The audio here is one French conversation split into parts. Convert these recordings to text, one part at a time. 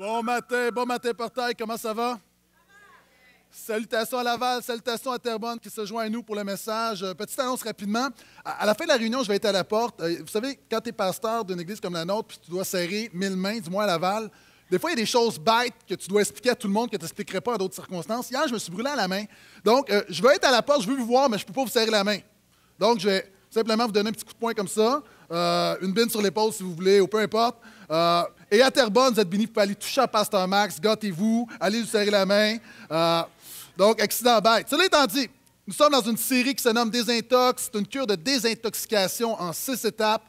Bon matin, bon matin, portail, comment ça va? Salutations à Laval, salutations à Terrebonne qui se joint à nous pour le message. Euh, petite annonce rapidement. À la fin de la réunion, je vais être à la porte. Euh, vous savez, quand tu es pasteur d'une église comme la nôtre, puis tu dois serrer mille mains, du moins à Laval, des fois, il y a des choses bêtes que tu dois expliquer à tout le monde que tu n'expliquerais pas à d'autres circonstances. Hier, je me suis brûlé à la main. Donc, euh, je vais être à la porte, je veux vous voir, mais je ne peux pas vous serrer la main. Donc, je vais simplement vous donner un petit coup de poing comme ça, une bine sur l'épaule si vous voulez, ou peu importe. Euh, et à Terrebonne, vous êtes bénis, vous aller toucher à Pasteur Max, gâtez-vous, allez lui serrer la main. Euh, donc, accident bête. Cela étant dit, nous sommes dans une série qui se nomme Désintox. C'est une cure de désintoxication en six étapes.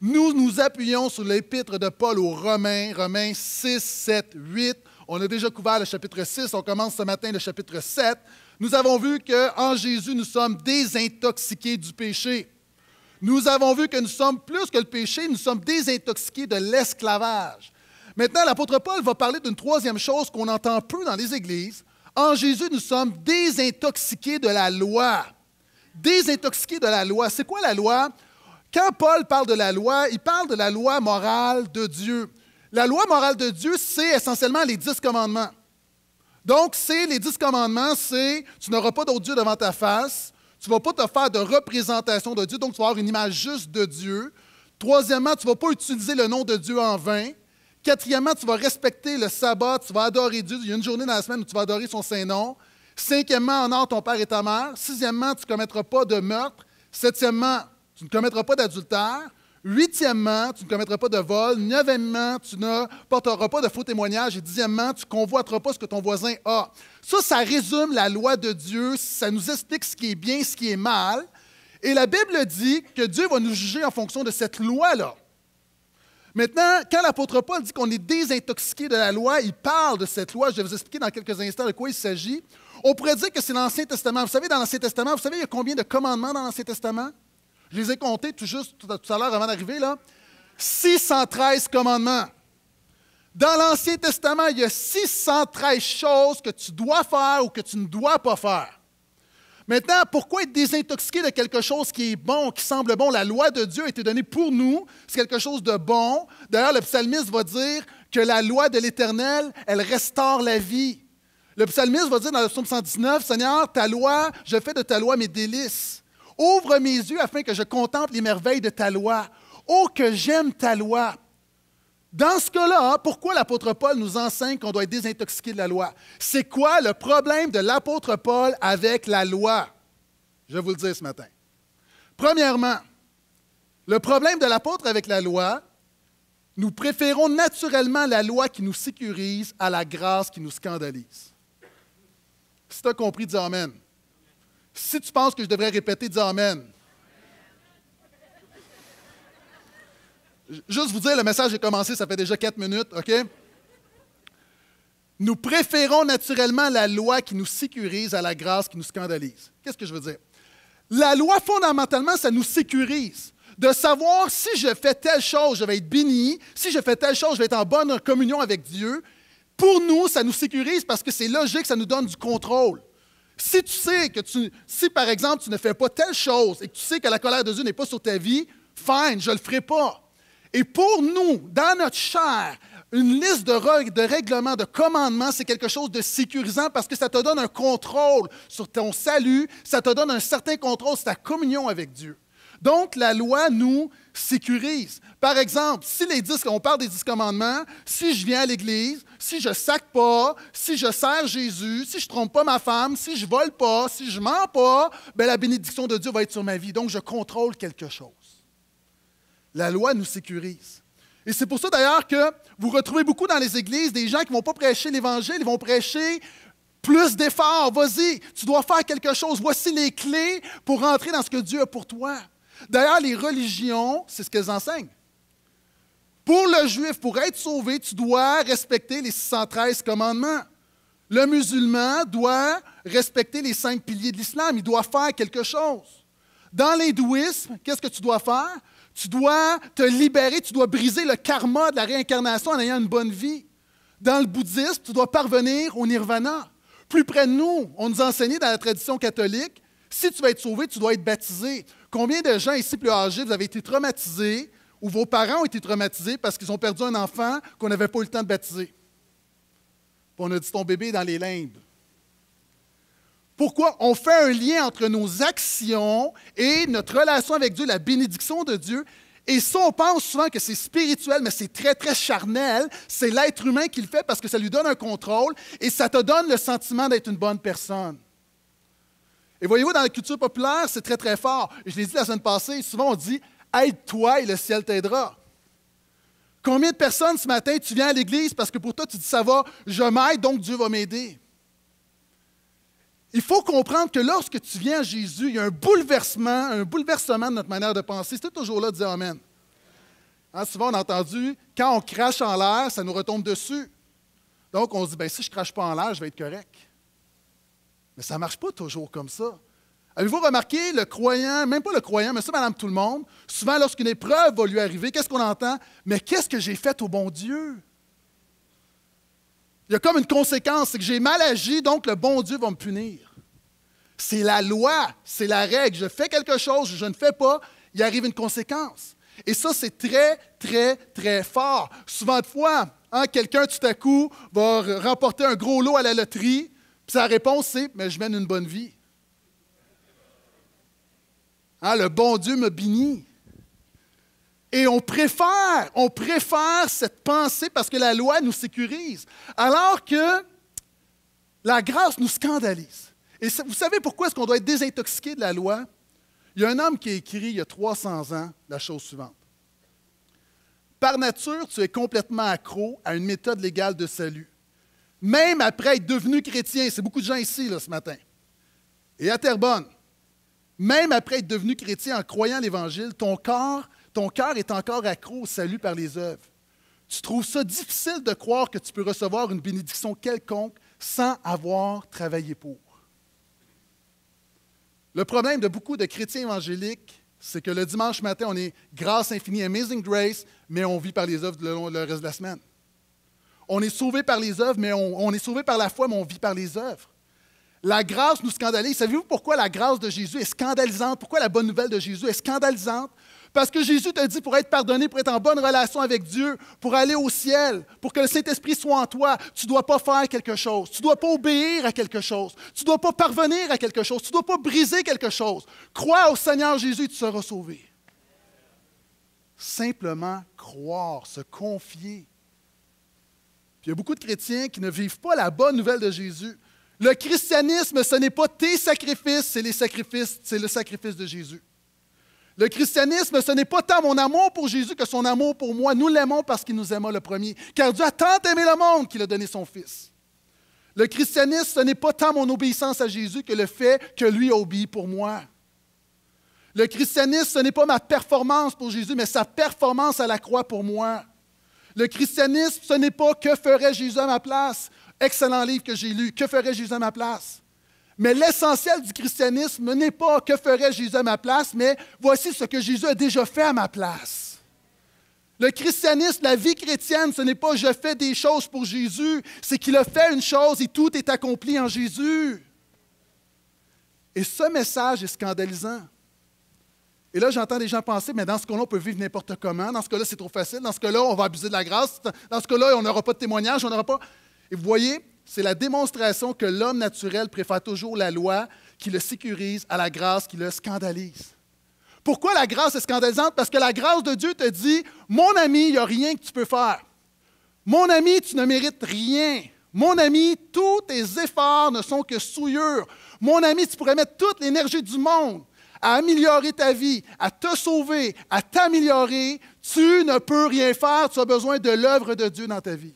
Nous nous appuyons sur l'épître de Paul aux Romains, Romains 6, 7, 8. On a déjà couvert le chapitre 6, on commence ce matin le chapitre 7. Nous avons vu qu'en Jésus, nous sommes désintoxiqués du péché. Nous avons vu que nous sommes plus que le péché, nous sommes désintoxiqués de l'esclavage. Maintenant, l'apôtre Paul va parler d'une troisième chose qu'on entend peu dans les églises. En Jésus, nous sommes désintoxiqués de la loi. Désintoxiqués de la loi. C'est quoi la loi? Quand Paul parle de la loi, il parle de la loi morale de Dieu. La loi morale de Dieu, c'est essentiellement les dix commandements. Donc, c'est les dix commandements, c'est tu n'auras pas d'autre Dieu devant ta face, tu ne vas pas te faire de représentation de Dieu, donc tu vas avoir une image juste de Dieu. Troisièmement, tu ne vas pas utiliser le nom de Dieu en vain. Quatrièmement, tu vas respecter le sabbat, tu vas adorer Dieu. Il y a une journée dans la semaine où tu vas adorer son Saint-Nom. Cinquièmement, honore ton père et ta mère. Sixièmement, tu ne commettras pas de meurtre. Septièmement, tu ne commettras pas d'adultère. Huitièmement, tu ne commettras pas de vol. Neuvièmement, tu ne porteras pas de faux témoignages. Et dixièmement, tu convoiteras pas ce que ton voisin a. Ça, ça résume la loi de Dieu. Ça nous explique ce qui est bien, ce qui est mal. Et la Bible dit que Dieu va nous juger en fonction de cette loi-là. Maintenant, quand l'apôtre Paul dit qu'on est désintoxiqué de la loi, il parle de cette loi. Je vais vous expliquer dans quelques instants de quoi il s'agit. On pourrait dire que c'est l'Ancien Testament. Vous savez, dans l'Ancien Testament, vous savez, il y a combien de commandements dans l'Ancien Testament? Je les ai comptés tout juste tout à l'heure avant d'arriver, là. 613 commandements. Dans l'Ancien Testament, il y a 613 choses que tu dois faire ou que tu ne dois pas faire. Maintenant, pourquoi être désintoxiqué de quelque chose qui est bon, qui semble bon? La loi de Dieu a été donnée pour nous, c'est quelque chose de bon. D'ailleurs, le psalmiste va dire que la loi de l'Éternel, elle restaure la vie. Le psalmiste va dire dans le psaume 119, Seigneur, ta loi, je fais de ta loi mes délices. Ouvre mes yeux afin que je contemple les merveilles de ta loi. Oh, que j'aime ta loi. Dans ce cas-là, hein, pourquoi l'apôtre Paul nous enseigne qu'on doit être désintoxiqué de la loi? C'est quoi le problème de l'apôtre Paul avec la loi? Je vais vous le dire ce matin. Premièrement, le problème de l'apôtre avec la loi, nous préférons naturellement la loi qui nous sécurise à la grâce qui nous scandalise. Si tu as compris, dis Amen. Si tu penses que je devrais répéter, dis Amen. Juste vous dire, le message est commencé, ça fait déjà quatre minutes, OK? Nous préférons naturellement la loi qui nous sécurise à la grâce qui nous scandalise. Qu'est-ce que je veux dire? La loi, fondamentalement, ça nous sécurise de savoir si je fais telle chose, je vais être béni, si je fais telle chose, je vais être en bonne communion avec Dieu. Pour nous, ça nous sécurise parce que c'est logique, ça nous donne du contrôle. Si tu sais que tu, si par exemple tu ne fais pas telle chose et que tu sais que la colère de Dieu n'est pas sur ta vie, fine, je ne le ferai pas. Et pour nous, dans notre chair, une liste de, de règlements, de commandements, c'est quelque chose de sécurisant parce que ça te donne un contrôle sur ton salut, ça te donne un certain contrôle sur ta communion avec Dieu. Donc, la loi nous sécurise. Par exemple, si les dix, on parle des dix commandements, si je viens à l'Église, si je sac pas, si je sers Jésus, si je trompe pas ma femme, si je vole pas, si je mens pas, bien, la bénédiction de Dieu va être sur ma vie. Donc, je contrôle quelque chose. La loi nous sécurise. Et c'est pour ça d'ailleurs que vous retrouvez beaucoup dans les églises des gens qui vont pas prêcher l'Évangile, ils vont prêcher plus d'efforts. Vas-y, tu dois faire quelque chose. Voici les clés pour rentrer dans ce que Dieu a pour toi. D'ailleurs, les religions, c'est ce qu'elles enseignent. Pour le juif, pour être sauvé, tu dois respecter les 613 commandements. Le musulman doit respecter les cinq piliers de l'islam. Il doit faire quelque chose. Dans l'hindouisme, qu'est-ce que tu dois faire? Tu dois te libérer, tu dois briser le karma de la réincarnation en ayant une bonne vie. Dans le bouddhisme, tu dois parvenir au nirvana. Plus près de nous, on nous enseignait dans la tradition catholique, si tu veux être sauvé, tu dois être baptisé. Combien de gens ici plus âgés, vous avez été traumatisés ou vos parents ont été traumatisés parce qu'ils ont perdu un enfant qu'on n'avait pas eu le temps de baptiser? on a dit ton bébé est dans les limbes. Pourquoi on fait un lien entre nos actions et notre relation avec Dieu, la bénédiction de Dieu? Et ça, on pense souvent que c'est spirituel, mais c'est très, très charnel. C'est l'être humain qui le fait parce que ça lui donne un contrôle et ça te donne le sentiment d'être une bonne personne. Et voyez-vous, dans la culture populaire, c'est très, très fort. je l'ai dit la semaine passée, souvent on dit Aide-toi et le ciel t'aidera. Combien de personnes ce matin tu viens à l'église parce que pour toi tu dis ça va, je m'aide donc Dieu va m'aider. Il faut comprendre que lorsque tu viens à Jésus, il y a un bouleversement, un bouleversement de notre manière de penser. C'est toujours là de dire Amen. Hein, souvent on a entendu quand on crache en l'air, ça nous retombe dessus. Donc on dit ben si je ne crache pas en l'air, je vais être correct. Mais ça ne marche pas toujours comme ça. Avez-vous remarqué le croyant, même pas le croyant, mais ça, madame, tout le monde, souvent lorsqu'une épreuve va lui arriver, qu'est-ce qu'on entend? Mais qu'est-ce que j'ai fait au bon Dieu? Il y a comme une conséquence, c'est que j'ai mal agi, donc le bon Dieu va me punir. C'est la loi, c'est la règle. Je fais quelque chose, je ne fais pas, il arrive une conséquence. Et ça, c'est très, très, très fort. Souvent de fois, hein, quelqu'un tout à coup va remporter un gros lot à la loterie, sa réponse, c'est Mais je mène une bonne vie. Hein, le bon Dieu me bénit. Et on préfère, on préfère cette pensée parce que la loi nous sécurise, alors que la grâce nous scandalise. Et vous savez pourquoi est-ce qu'on doit être désintoxiqué de la loi? Il y a un homme qui a écrit il y a 300 ans la chose suivante. Par nature, tu es complètement accro à une méthode légale de salut même après être devenu chrétien. C'est beaucoup de gens ici là, ce matin. Et à Terrebonne, même après être devenu chrétien en croyant l'Évangile, ton corps, ton cœur est encore accro au salut par les œuvres. Tu trouves ça difficile de croire que tu peux recevoir une bénédiction quelconque sans avoir travaillé pour. Le problème de beaucoup de chrétiens évangéliques, c'est que le dimanche matin, on est grâce infinie, amazing grace, mais on vit par les œuvres le reste de la semaine. On est sauvé par les œuvres, mais on, est sauvé par la foi, mais on vit par les œuvres. La grâce nous scandalise. Savez-vous pourquoi la grâce de Jésus est scandalisante? Pourquoi la bonne nouvelle de Jésus est scandalisante? Parce que Jésus te dit pour être pardonné, pour être en bonne relation avec Dieu, pour aller au ciel, pour que le Saint-Esprit soit en toi, tu ne dois pas faire quelque chose. Tu ne dois pas obéir à quelque chose. Tu ne dois pas parvenir à quelque chose. Tu ne dois pas briser quelque chose. Crois au Seigneur Jésus et tu seras sauvé. Simplement croire, se confier il y a beaucoup de chrétiens qui ne vivent pas la bonne nouvelle de Jésus. Le christianisme, ce n'est pas tes sacrifices, c'est les sacrifices, c'est le sacrifice de Jésus. Le christianisme, ce n'est pas tant mon amour pour Jésus que son amour pour moi. Nous l'aimons parce qu'il nous aima le premier. Car Dieu a tant aimé le monde qu'il a donné son Fils. Le christianisme, ce n'est pas tant mon obéissance à Jésus que le fait que lui a obéi pour moi. Le christianisme, ce n'est pas ma performance pour Jésus, mais sa performance à la croix pour moi. Le christianisme, ce n'est pas que ferait Jésus à ma place. Excellent livre que j'ai lu, Que ferait Jésus à ma place? Mais l'essentiel du christianisme n'est pas que ferait Jésus à ma place, mais voici ce que Jésus a déjà fait à ma place. Le christianisme, la vie chrétienne, ce n'est pas je fais des choses pour Jésus, c'est qu'il a fait une chose et tout est accompli en Jésus. Et ce message est scandalisant. Et là, j'entends des gens penser, mais dans ce cas-là, on peut vivre n'importe comment. Dans ce cas-là, c'est trop facile. Dans ce cas-là, on va abuser de la grâce. Dans ce cas-là, on n'aura pas de témoignage. On n'aura pas. Et vous voyez, c'est la démonstration que l'homme naturel préfère toujours la loi qui le sécurise à la grâce qui le scandalise. Pourquoi la grâce est scandalisante? Parce que la grâce de Dieu te dit, mon ami, il n'y a rien que tu peux faire. Mon ami, tu ne mérites rien. Mon ami, tous tes efforts ne sont que souillures. Mon ami, tu pourrais mettre toute l'énergie du monde à améliorer ta vie, à te sauver, à t'améliorer, tu ne peux rien faire, tu as besoin de l'œuvre de Dieu dans ta vie.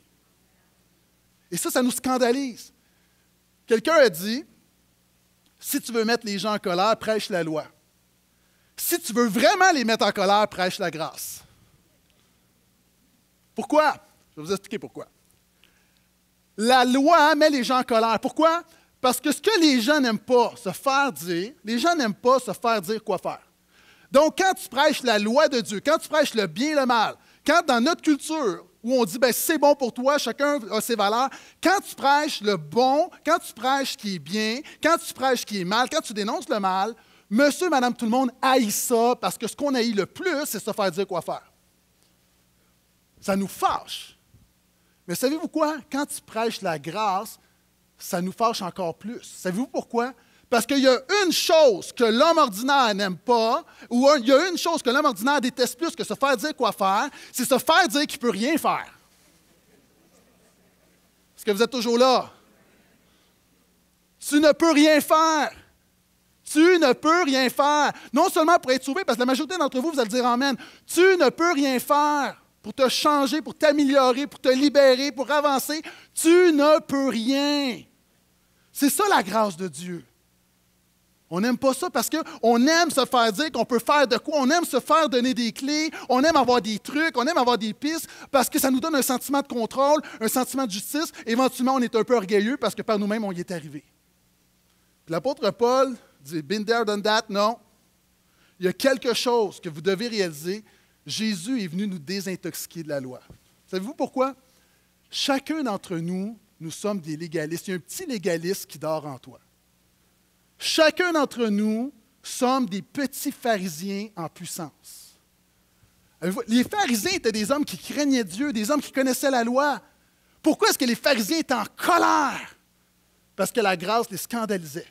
Et ça, ça nous scandalise. Quelqu'un a dit, si tu veux mettre les gens en colère, prêche la loi. Si tu veux vraiment les mettre en colère, prêche la grâce. Pourquoi? Je vais vous expliquer pourquoi. La loi met les gens en colère. Pourquoi? Parce que ce que les gens n'aiment pas se faire dire, les gens n'aiment pas se faire dire quoi faire. Donc, quand tu prêches la loi de Dieu, quand tu prêches le bien et le mal, quand dans notre culture, où on dit, ben, c'est bon pour toi, chacun a ses valeurs, quand tu prêches le bon, quand tu prêches ce qui est bien, quand tu prêches ce qui est mal, quand tu dénonces le mal, monsieur, madame, tout le monde haït ça parce que ce qu'on haït le plus, c'est se faire dire quoi faire. Ça nous fâche. Mais savez-vous quoi? Quand tu prêches la grâce, ça nous fâche encore plus. Savez-vous pourquoi? Parce qu'il y a une chose que l'homme ordinaire n'aime pas, ou il y a une chose que l'homme ordinaire déteste plus que se faire dire quoi faire, c'est se faire dire qu'il ne peut rien faire. Est-ce que vous êtes toujours là? Tu ne peux rien faire. Tu ne peux rien faire. Non seulement pour être sauvé, parce que la majorité d'entre vous, vous allez dire Amen. Tu ne peux rien faire pour te changer, pour t'améliorer, pour te libérer, pour avancer. Tu ne peux rien. C'est ça la grâce de Dieu. On n'aime pas ça parce qu'on aime se faire dire qu'on peut faire de quoi, on aime se faire donner des clés, on aime avoir des trucs, on aime avoir des pistes parce que ça nous donne un sentiment de contrôle, un sentiment de justice. Éventuellement, on est un peu orgueilleux parce que par nous-mêmes, on y est arrivé. L'apôtre Paul dit Been there, done that, non. Il y a quelque chose que vous devez réaliser Jésus est venu nous désintoxiquer de la loi. Savez-vous pourquoi? Chacun d'entre nous, nous sommes des légalistes. Il y a un petit légaliste qui dort en toi. Chacun d'entre nous sommes des petits pharisiens en puissance. Les pharisiens étaient des hommes qui craignaient Dieu, des hommes qui connaissaient la loi. Pourquoi est-ce que les pharisiens étaient en colère? Parce que la grâce les scandalisait.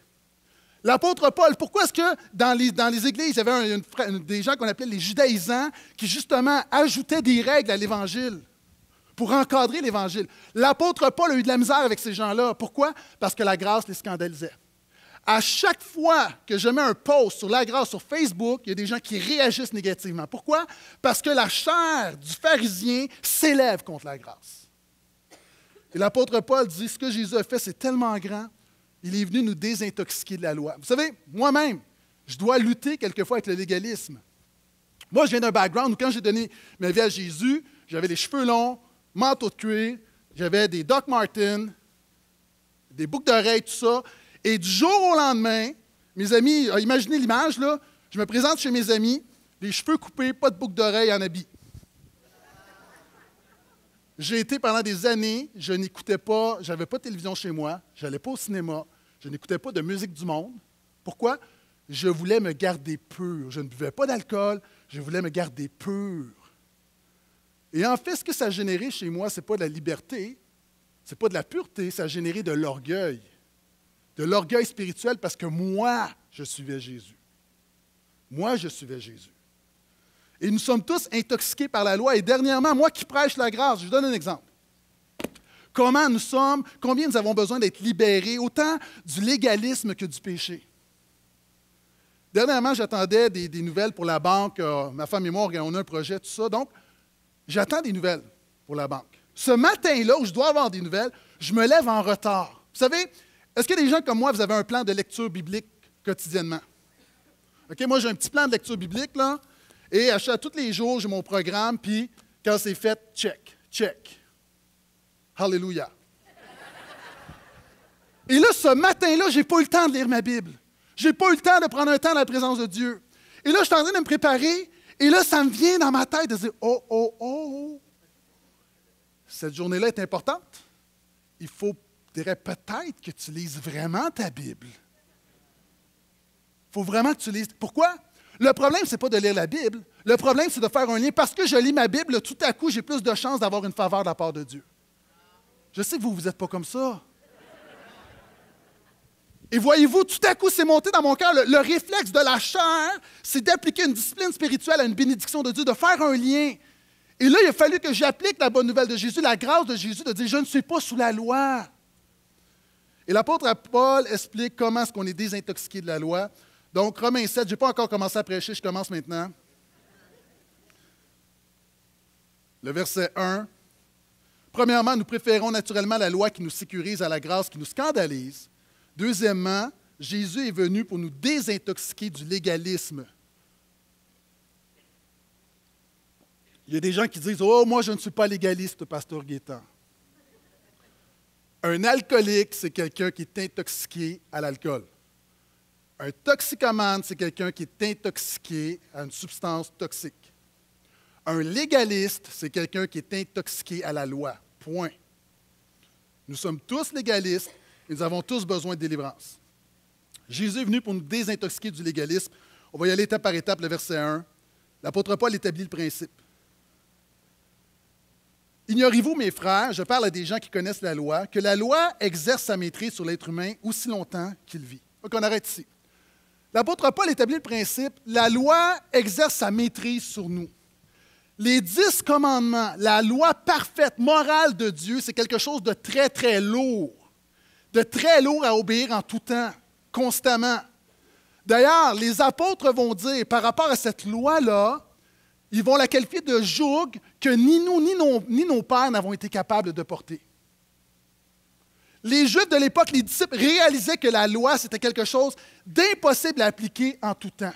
L'apôtre Paul, pourquoi est-ce que dans les, églises, il y avait des gens qu'on appelait les judaïsants qui justement ajoutaient des règles à l'Évangile pour encadrer l'Évangile? L'apôtre Paul a eu de la misère avec ces gens-là. Pourquoi? Parce que la grâce les scandalisait. À chaque fois que je mets un post sur la grâce sur Facebook, il y a des gens qui réagissent négativement. Pourquoi? Parce que la chair du pharisien s'élève contre la grâce. Et l'apôtre Paul dit, ce que Jésus a fait, c'est tellement grand il est venu nous désintoxiquer de la loi. Vous savez, moi-même, je dois lutter quelquefois avec le légalisme. Moi, je viens d'un background où quand j'ai donné ma vie à Jésus, j'avais les cheveux longs, manteau de cuir, j'avais des Doc Martens, des boucles d'oreilles, tout ça. Et du jour au lendemain, mes amis, ah, imaginez l'image, là, je me présente chez mes amis, les cheveux coupés, pas de boucles d'oreilles, en habit. J'ai été pendant des années, je n'écoutais pas, j'avais pas de télévision chez moi, j'allais pas au cinéma, je n'écoutais pas de musique du monde. Pourquoi? Je voulais me garder pur. Je ne buvais pas d'alcool. Je voulais me garder pur. Et en fait, ce que ça a généré chez moi, ce n'est pas de la liberté, ce n'est pas de la pureté, ça a généré de l'orgueil. De l'orgueil spirituel parce que moi, je suivais Jésus. Moi, je suivais Jésus. Et nous sommes tous intoxiqués par la loi. Et dernièrement, moi qui prêche la grâce, je vous donne un exemple comment nous sommes, combien nous avons besoin d'être libérés, autant du légalisme que du péché. Dernièrement, j'attendais des, nouvelles pour la banque. Euh, ma femme et moi, on a un projet, tout ça. Donc, j'attends des nouvelles pour la banque. Ce matin-là, où je dois avoir des nouvelles, je me lève en retard. Vous savez, est-ce que des gens comme moi, vous avez un plan de lecture biblique quotidiennement? OK, moi, j'ai un petit plan de lecture biblique, là. Et à, chaque tous les jours, j'ai mon programme, puis quand c'est fait, check, check, Hallelujah. Et là, ce matin-là, j'ai pas eu le temps de lire ma Bible. J'ai pas eu le temps de prendre un temps dans la présence de Dieu. Et là, je suis en train de me préparer. Et là, ça me vient dans ma tête de dire Oh, oh, oh, cette journée-là est importante. Il faut, peut-être que tu lises vraiment ta Bible. Il faut vraiment que tu lises. Pourquoi? Le problème, ce n'est pas de lire la Bible. Le problème, c'est de faire un lien. Parce que je lis ma Bible, tout à coup, j'ai plus de chances d'avoir une faveur de la part de Dieu. Je sais que vous, vous n'êtes pas comme ça. Et voyez-vous, tout à coup, c'est monté dans mon cœur. Le, réflexe de la chair, c'est d'appliquer une discipline spirituelle à une bénédiction de Dieu, de faire un lien. Et là, il a fallu que j'applique la bonne nouvelle de Jésus, la grâce de Jésus, de dire, je ne suis pas sous la loi. Et l'apôtre Paul explique comment est-ce qu'on est désintoxiqué de la loi. Donc, Romains 7, je n'ai pas encore commencé à prêcher, je commence maintenant. Le verset 1, Premièrement, nous préférons naturellement la loi qui nous sécurise à la grâce qui nous scandalise. Deuxièmement, Jésus est venu pour nous désintoxiquer du légalisme. Il y a des gens qui disent Oh, moi, je ne suis pas légaliste, pasteur Guétan. Un alcoolique, c'est quelqu'un qui est intoxiqué à l'alcool. Un toxicomane, c'est quelqu'un qui est intoxiqué à une substance toxique. Un légaliste, c'est quelqu'un qui est intoxiqué à la loi. Point. Nous sommes tous légalistes et nous avons tous besoin de délivrance. Jésus est venu pour nous désintoxiquer du légalisme. On va y aller étape par étape, le verset 1. L'apôtre Paul établit le principe. Ignorez-vous, mes frères, je parle à des gens qui connaissent la loi, que la loi exerce sa maîtrise sur l'être humain aussi longtemps qu'il vit. Donc, on arrête ici. L'apôtre Paul établit le principe, la loi exerce sa maîtrise sur nous. Les dix commandements, la loi parfaite, morale de Dieu, c'est quelque chose de très, très lourd, de très lourd à obéir en tout temps, constamment. D'ailleurs, les apôtres vont dire, par rapport à cette loi-là, ils vont la qualifier de joug que ni nous, ni nos, ni pères n'avons été capables de porter. Les Juifs de l'époque, les disciples, réalisaient que la loi, c'était quelque chose d'impossible à appliquer en tout temps.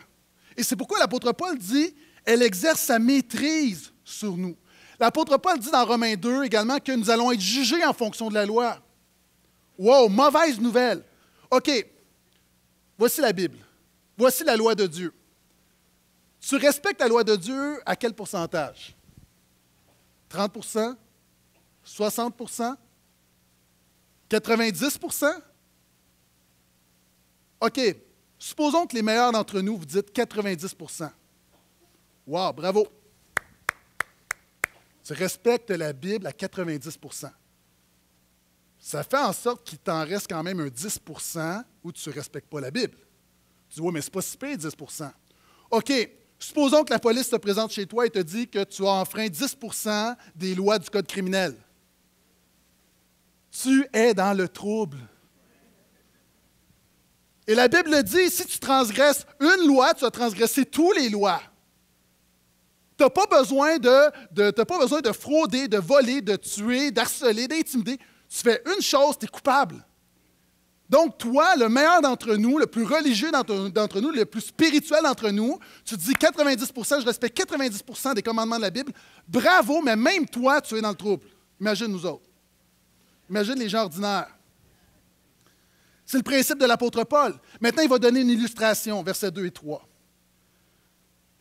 Et c'est pourquoi l'apôtre Paul dit, elle exerce sa maîtrise sur nous. L'apôtre Paul dit dans Romains 2 également que nous allons être jugés en fonction de la loi. Wow, mauvaise nouvelle. OK, voici la Bible. Voici la loi de Dieu. Tu respectes la loi de Dieu à quel pourcentage? 30 60 90 OK, supposons que les meilleurs d'entre nous vous dites 90 Wow, bravo! Tu respectes la Bible à 90 Ça fait en sorte qu'il t'en reste quand même un 10 où tu ne respectes pas la Bible. Tu dis, oui, mais c'est pas si pire, 10 OK, supposons que la police se présente chez toi et te dit que tu as enfreint 10 des lois du Code criminel. Tu es dans le trouble. Et la Bible dit, si tu transgresses une loi, tu as transgressé toutes les lois. Tu n'as pas, besoin de, pas besoin de frauder, de voler, de tuer, d'harceler, d'intimider. Tu fais une chose, tu es coupable. Donc, toi, le meilleur d'entre nous, le plus religieux d'entre nous, le plus spirituel d'entre nous, tu dis 90 je respecte 90 des commandements de la Bible. Bravo, mais même toi, tu es dans le trouble. Imagine nous autres. Imagine les gens ordinaires. C'est le principe de l'apôtre Paul. Maintenant, il va donner une illustration, versets 2 et 3.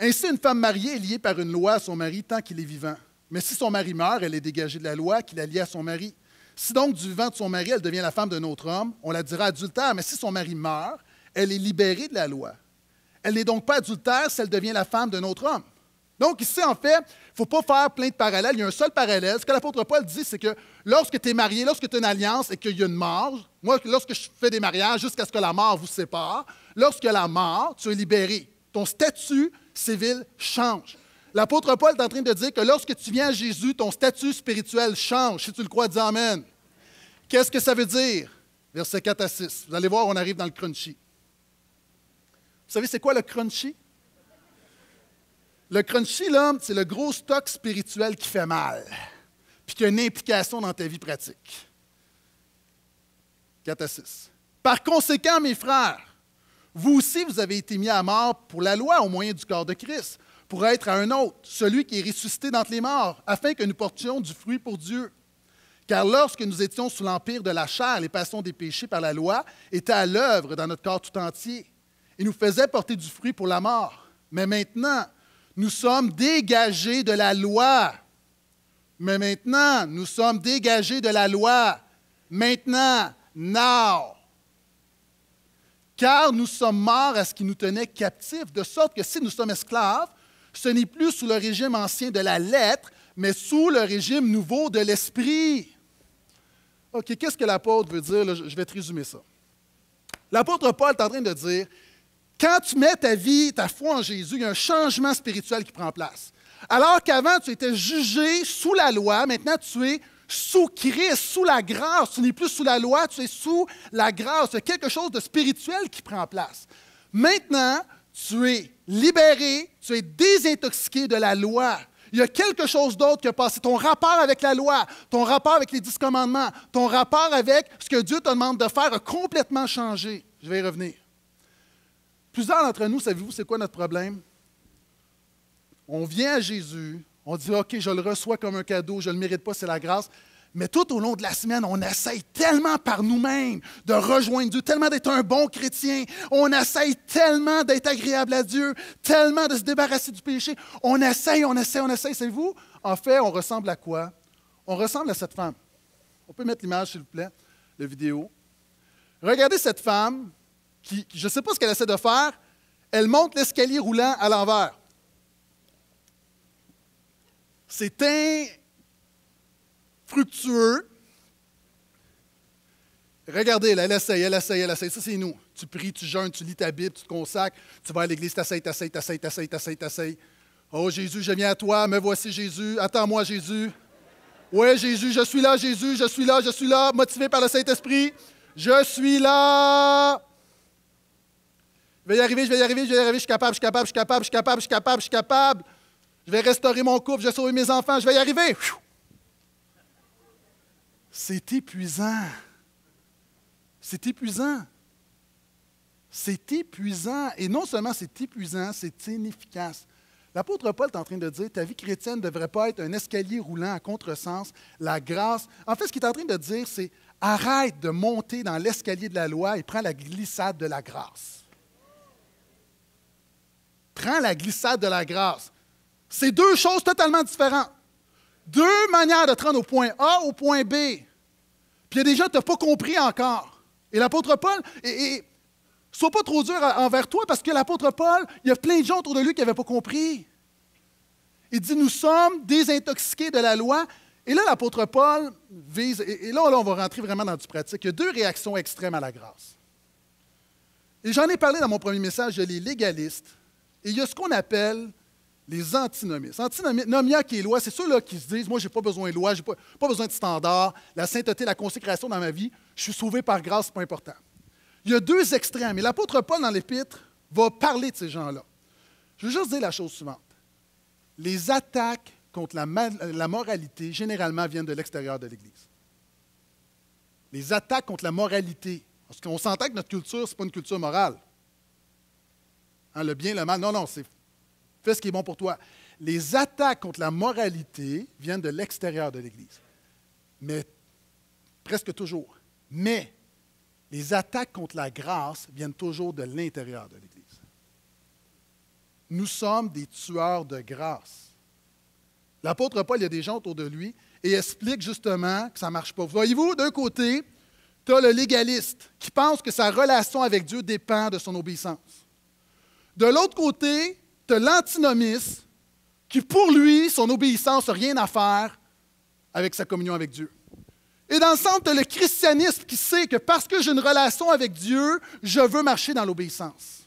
Ainsi, une femme mariée est liée par une loi à son mari tant qu'il est vivant. Mais si son mari meurt, elle est dégagée de la loi qui la liée à son mari. Si donc du vivant de son mari, elle devient la femme d'un autre homme, on la dira adultère, mais si son mari meurt, elle est libérée de la loi. Elle n'est donc pas adultère si elle devient la femme d'un autre homme. Donc ici, en fait, il ne faut pas faire plein de parallèles. Il y a un seul parallèle. Ce que l'apôtre Paul dit, c'est que lorsque tu es marié, lorsque tu as une alliance et qu'il y a une mort, moi, lorsque je fais des mariages jusqu'à ce que la mort vous sépare, lorsque la mort, tu es libéré. Ton statut Civil change. L'apôtre Paul est en train de dire que lorsque tu viens à Jésus, ton statut spirituel change. Si tu le crois, dis Amen. Qu'est-ce que ça veut dire? Verset 4 à 6. Vous allez voir, on arrive dans le crunchy. Vous savez, c'est quoi le crunchy? Le crunchy, l'homme, c'est le gros stock spirituel qui fait mal, puis qui a une implication dans ta vie pratique. 4 à 6. Par conséquent, mes frères, vous aussi, vous avez été mis à mort pour la loi au moyen du corps de Christ, pour être à un autre, celui qui est ressuscité d'entre les morts, afin que nous portions du fruit pour Dieu. Car lorsque nous étions sous l'empire de la chair, les passions des péchés par la loi étaient à l'œuvre dans notre corps tout entier et nous faisaient porter du fruit pour la mort. Mais maintenant, nous sommes dégagés de la loi. Mais maintenant, nous sommes dégagés de la loi. Maintenant, now car nous sommes morts à ce qui nous tenait captifs, de sorte que si nous sommes esclaves, ce n'est plus sous le régime ancien de la lettre, mais sous le régime nouveau de l'esprit. OK, qu'est-ce que l'apôtre veut dire? je vais te résumer ça. L'apôtre Paul est en train de dire, quand tu mets ta vie, ta foi en Jésus, il y a un changement spirituel qui prend place. Alors qu'avant, tu étais jugé sous la loi, maintenant tu es sous Christ, sous la grâce. Tu n'es plus sous la loi, tu es sous la grâce. Il y a quelque chose de spirituel qui prend place. Maintenant, tu es libéré, tu es désintoxiqué de la loi. Il y a quelque chose d'autre qui a passé. Ton rapport avec la loi, ton rapport avec les dix commandements, ton rapport avec ce que Dieu te demande de faire a complètement changé. Je vais y revenir. Plusieurs d'entre nous, savez-vous, c'est quoi notre problème? On vient à Jésus, on dit, OK, je le reçois comme un cadeau, je ne le mérite pas, c'est la grâce. Mais tout au long de la semaine, on essaye tellement par nous-mêmes de rejoindre Dieu, tellement d'être un bon chrétien. On essaye tellement d'être agréable à Dieu, tellement de se débarrasser du péché. On essaye, on essaye, on essaye. C'est vous? En fait, on ressemble à quoi? On ressemble à cette femme. On peut mettre l'image, s'il vous plaît, la vidéo. Regardez cette femme qui, je ne sais pas ce qu'elle essaie de faire, elle monte l'escalier roulant à l'envers. C'est infructueux. Regardez, là, elle essaye, elle essaye, elle essaye. Ça, c'est nous. Tu pries, tu jeûnes, tu lis ta Bible, tu te consacres, tu vas à l'église, t'essayes, t'essayes, t'essayes, t'essayes, t'essayes, t'essayes. Oh Jésus, je viens à toi, me voici Jésus, attends-moi Jésus. Ouais Jésus, je suis là Jésus, je suis là, je suis là, motivé par le Saint-Esprit, je suis là. Je vais y arriver, je vais y arriver, je vais y arriver, je suis capable, je suis capable, je suis capable, je suis capable. Je suis capable je vais restaurer mon couple, je vais sauver mes enfants, je vais y arriver. C'est épuisant. C'est épuisant. C'est épuisant. Et non seulement c'est épuisant, c'est inefficace. L'apôtre Paul est en train de dire ta vie chrétienne ne devrait pas être un escalier roulant à contresens, la grâce. En fait, ce qu'il est en train de dire, c'est arrête de monter dans l'escalier de la loi et prends la glissade de la grâce. Prends la glissade de la grâce. C'est deux choses totalement différentes. Deux manières de te rendre au point A, au point B. Puis il y a des gens qui tu n'as pas compris encore. Et l'apôtre Paul, et, sois pas trop dur envers toi parce que l'apôtre Paul, il y a plein de gens autour de lui qui n'avaient pas compris. Il dit Nous sommes désintoxiqués de la loi. Et là, l'apôtre Paul vise, et, là, on va rentrer vraiment dans du pratique. Il y a deux réactions extrêmes à la grâce. Et j'en ai parlé dans mon premier message, je les légalistes et il y a ce qu'on appelle les antinomistes. qui est loi, c'est ceux-là qui se disent Moi, je n'ai pas besoin de loi, je n'ai pas, besoin de standard, la sainteté, la consécration dans ma vie, je suis sauvé par grâce, ce pas important. Il y a deux extrêmes, et l'apôtre Paul dans l'Épître va parler de ces gens-là. Je veux juste dire la chose suivante les attaques contre la, moralité généralement viennent de l'extérieur de l'Église. Les attaques contre la moralité, parce qu'on s'entend que notre culture, ce n'est pas une culture morale. Hein, le bien, le mal, non, non, c'est Fais ce qui est bon pour toi. Les attaques contre la moralité viennent de l'extérieur de l'Église. Mais, presque toujours. Mais, les attaques contre la grâce viennent toujours de l'intérieur de l'Église. Nous sommes des tueurs de grâce. L'apôtre Paul, il y a des gens autour de lui et explique justement que ça ne marche pas. Voyez-vous, d'un côté, tu as le légaliste qui pense que sa relation avec Dieu dépend de son obéissance. De l'autre côté, l'antinomiste qui, pour lui, son obéissance n'a rien à faire avec sa communion avec Dieu. Et dans le centre, tu as le christianisme qui sait que parce que j'ai une relation avec Dieu, je veux marcher dans l'obéissance.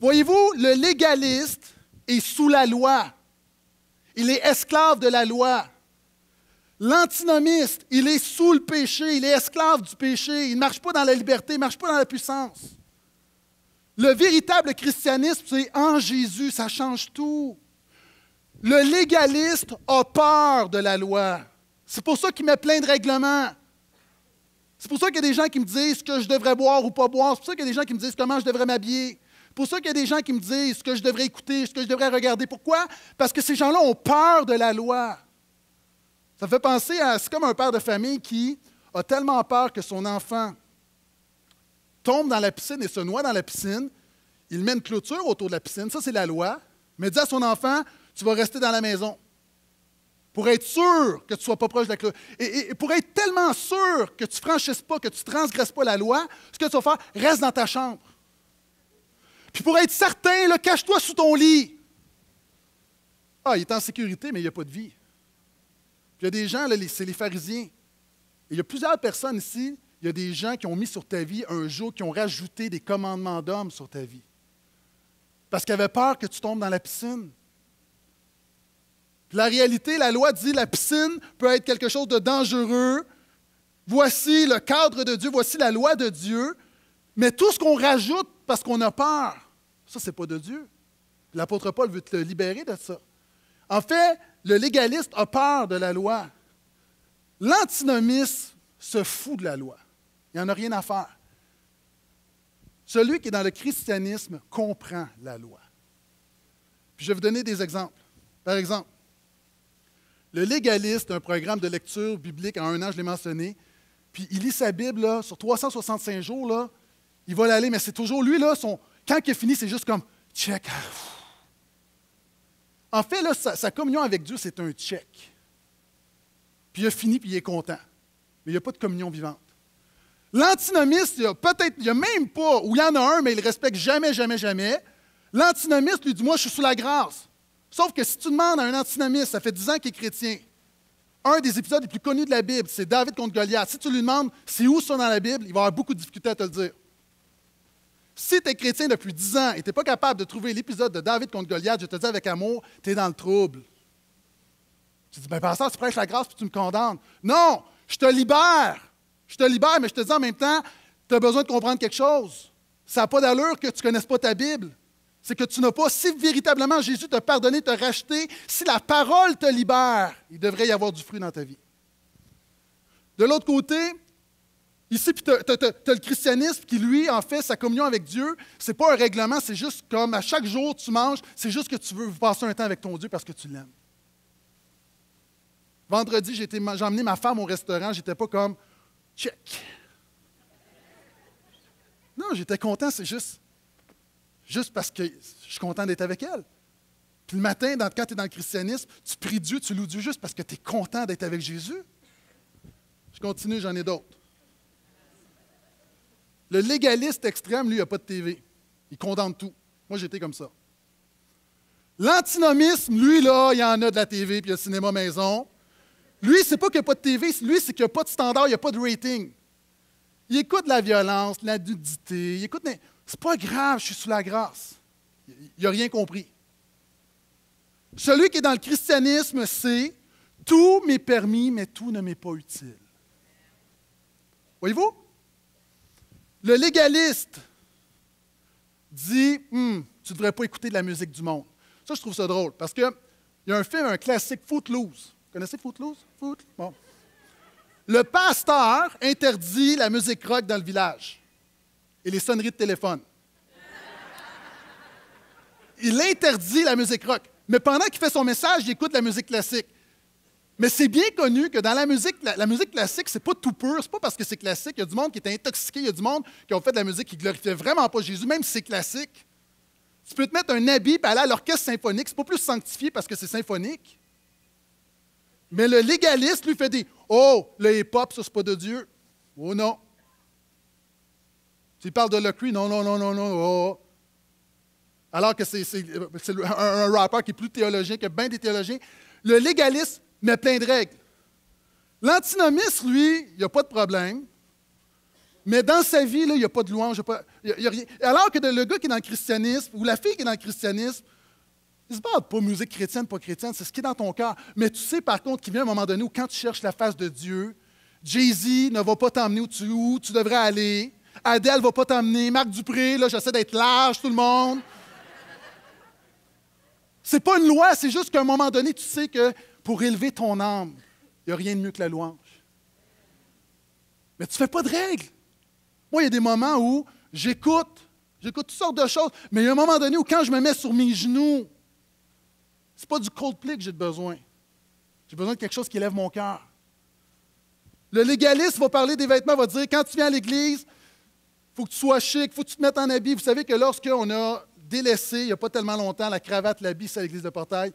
Voyez-vous, le légaliste est sous la loi. Il est esclave de la loi. L'antinomiste, il est sous le péché, il est esclave du péché, il ne marche pas dans la liberté, il ne marche pas dans la puissance. Le véritable christianisme, c'est en Jésus, ça change tout. Le légaliste a peur de la loi. C'est pour ça qu'il met plein de règlements. C'est pour ça qu'il y a des gens qui me disent ce que je devrais boire ou pas boire. C'est pour ça qu'il y a des gens qui me disent comment je devrais m'habiller. C'est pour ça qu'il y a des gens qui me disent ce que je devrais écouter, ce que je devrais regarder. Pourquoi? Parce que ces gens-là ont peur de la loi. Ça fait penser à. C'est comme un père de famille qui a tellement peur que son enfant tombe dans la piscine et se noie dans la piscine, il met une clôture autour de la piscine, ça c'est la loi, mais dit à son enfant, tu vas rester dans la maison pour être sûr que tu ne sois pas proche de la clôture. Et, pour être tellement sûr que tu ne franchisses pas, que tu ne transgresses pas la loi, ce que tu vas faire, reste dans ta chambre. Puis pour être certain, cache-toi sous ton lit. Ah, il est en sécurité, mais il n'y a pas de vie. il y a des gens, c'est les pharisiens. il y a plusieurs personnes ici il y a des gens qui ont mis sur ta vie un jour, qui ont rajouté des commandements d'hommes sur ta vie. Parce qu'ils avaient peur que tu tombes dans la piscine. la réalité, la loi dit la piscine peut être quelque chose de dangereux. Voici le cadre de Dieu, voici la loi de Dieu. Mais tout ce qu'on rajoute parce qu'on a peur, ça, n'est pas de Dieu. L'apôtre Paul veut te libérer de ça. En fait, le légaliste a peur de la loi. L'antinomiste se fout de la loi. Il n'y en a rien à faire. Celui qui est dans le christianisme comprend la loi. Puis je vais vous donner des exemples. Par exemple, le légaliste, un programme de lecture biblique en un an, je l'ai mentionné, puis il lit sa Bible là, sur 365 jours, là, il va l'aller, mais c'est toujours lui, là, quand il a fini, c'est juste comme check. En fait, là, sa, communion avec Dieu, c'est un check. Puis il a fini, puis il est content. Mais il n'y a pas de communion vivante. L'antinomiste, il peut-être, il n'y a même pas, ou il y en a un, mais il ne respecte jamais, jamais, jamais. L'antinomiste lui dit Moi, je suis sous la grâce. Sauf que si tu demandes à un antinomiste, ça fait dix ans qu'il est chrétien, un des épisodes les plus connus de la Bible, c'est David contre Goliath. Si tu lui demandes c'est où ça dans la Bible, il va avoir beaucoup de difficultés à te le dire. Si tu es chrétien depuis dix ans et tu n'es pas capable de trouver l'épisode de David contre Goliath, je te dis avec amour, tu es dans le trouble. Tu dis, ben, ça, tu prêches la grâce puis tu me condamnes. Non, je te libère. Je te libère, mais je te dis en même temps, tu as besoin de comprendre quelque chose. Ça n'a pas d'allure que tu ne connaisses pas ta Bible. C'est que tu n'as pas, si véritablement Jésus t'a pardonné, t'a racheté, si la parole te libère, il devrait y avoir du fruit dans ta vie. De l'autre côté, Ici, tu as, le christianisme qui, lui, en fait, sa communion avec Dieu, c'est pas un règlement, c'est juste comme à chaque jour tu manges, c'est juste que tu veux passer un temps avec ton Dieu parce que tu l'aimes. Vendredi, j'ai emmené ma femme au restaurant, je n'étais pas comme Check. Non, j'étais content, c'est juste, juste parce que je suis content d'être avec elle. Puis le matin, dans, quand tu es dans le christianisme, tu pries Dieu, tu loues Dieu juste parce que tu es content d'être avec Jésus. Je continue, j'en ai d'autres. Le légaliste extrême, lui, il n'a pas de TV. Il condamne tout. Moi, j'étais comme ça. L'antinomisme, lui, là, il y en a de la TV puis il y a le cinéma maison. Lui, c'est pas qu'il n'y a pas de TV, lui, c'est qu'il n'y a pas de standard, il n'y a pas de rating. Il écoute la violence, la nudité, il écoute. C'est pas grave, je suis sous la grâce. Il n'a rien compris. Celui qui est dans le christianisme sait tout m'est permis, mais tout ne m'est pas utile. Voyez-vous? Le légaliste dit hum, Tu ne devrais pas écouter de la musique du monde. Ça, je trouve ça drôle parce qu'il y a un film, un classique Footloose. Connaissez Footloose? Foot? Bon. Le pasteur interdit la musique rock dans le village et les sonneries de téléphone. Il interdit la musique rock. Mais pendant qu'il fait son message, il écoute la musique classique. Mais c'est bien connu que dans la musique, la, musique classique, c'est pas tout pur, c'est pas parce que c'est classique. Il y a du monde qui est intoxiqué, il y a du monde qui ont fait de la musique qui glorifiait vraiment pas Jésus, même si c'est classique. Tu peux te mettre un habit et aller à l'orchestre symphonique, c'est pas plus sanctifié parce que c'est symphonique. Mais le légaliste lui fait des Oh, le hip-hop, ça, c'est pas de Dieu. Oh non. S'il parle de Lucky, non, non, non, non, non. Oh, oh. Alors que c'est un, un rappeur qui est plus théologien que bien des théologiens. Le légaliste met plein de règles. L'antinomiste, lui, il n'a a pas de problème. Mais dans sa vie, il n'y a pas de louange. Alors que le gars qui est dans le christianisme, ou la fille qui est dans le christianisme, il se bat pas musique chrétienne, pas chrétienne, c'est ce qui est dans ton cœur. Mais tu sais par contre qu'il vient un moment donné où quand tu cherches la face de Dieu, Jay-Z ne va pas t'emmener où tu, où tu devrais aller. Adèle ne va pas t'emmener. Marc Dupré, là, j'essaie d'être large, tout le monde. C'est pas une loi, c'est juste qu'à un moment donné, tu sais que pour élever ton âme, il n'y a rien de mieux que la louange. Mais tu ne fais pas de règles. Moi, il y a des moments où j'écoute, j'écoute toutes sortes de choses, mais il y a un moment donné où quand je me mets sur mes genoux, n'est pas du cold play que j'ai besoin. J'ai besoin de quelque chose qui élève mon cœur. Le légaliste va parler des vêtements, va dire quand tu viens à l'église, il faut que tu sois chic, il faut que tu te mettes en habit. Vous savez que lorsqu'on a délaissé, il n'y a pas tellement longtemps, la cravate, l'habit, c'est à l'église de Portail,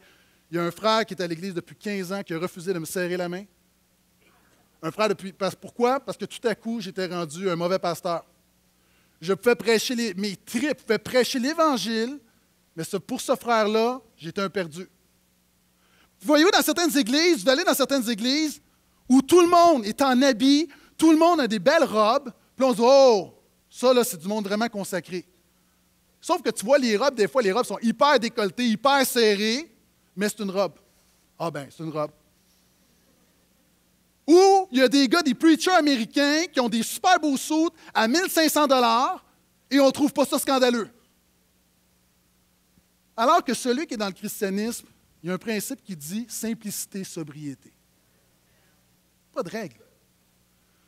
il y a un frère qui est à l'église depuis 15 ans qui a refusé de me serrer la main. Un frère depuis. Pourquoi? Parce que tout à coup, j'étais rendu un mauvais pasteur. Je pouvais prêcher mes tripes, je pouvais prêcher l'Évangile, mais pour ce frère-là, j'étais un perdu. Vous voyez, dans certaines églises, vous allez dans certaines églises où tout le monde est en habit, tout le monde a des belles robes, puis on se dit Oh, ça, là, c'est du monde vraiment consacré. Sauf que tu vois les robes, des fois, les robes sont hyper décolletées, hyper serrées, mais c'est une robe. Ah ben, c'est une robe. Ou il y a des gars, des preachers américains qui ont des super beaux soutes à 1500 et on ne trouve pas ça scandaleux. Alors que celui qui est dans le christianisme, il y a un principe qui dit simplicité, sobriété. Pas de règle.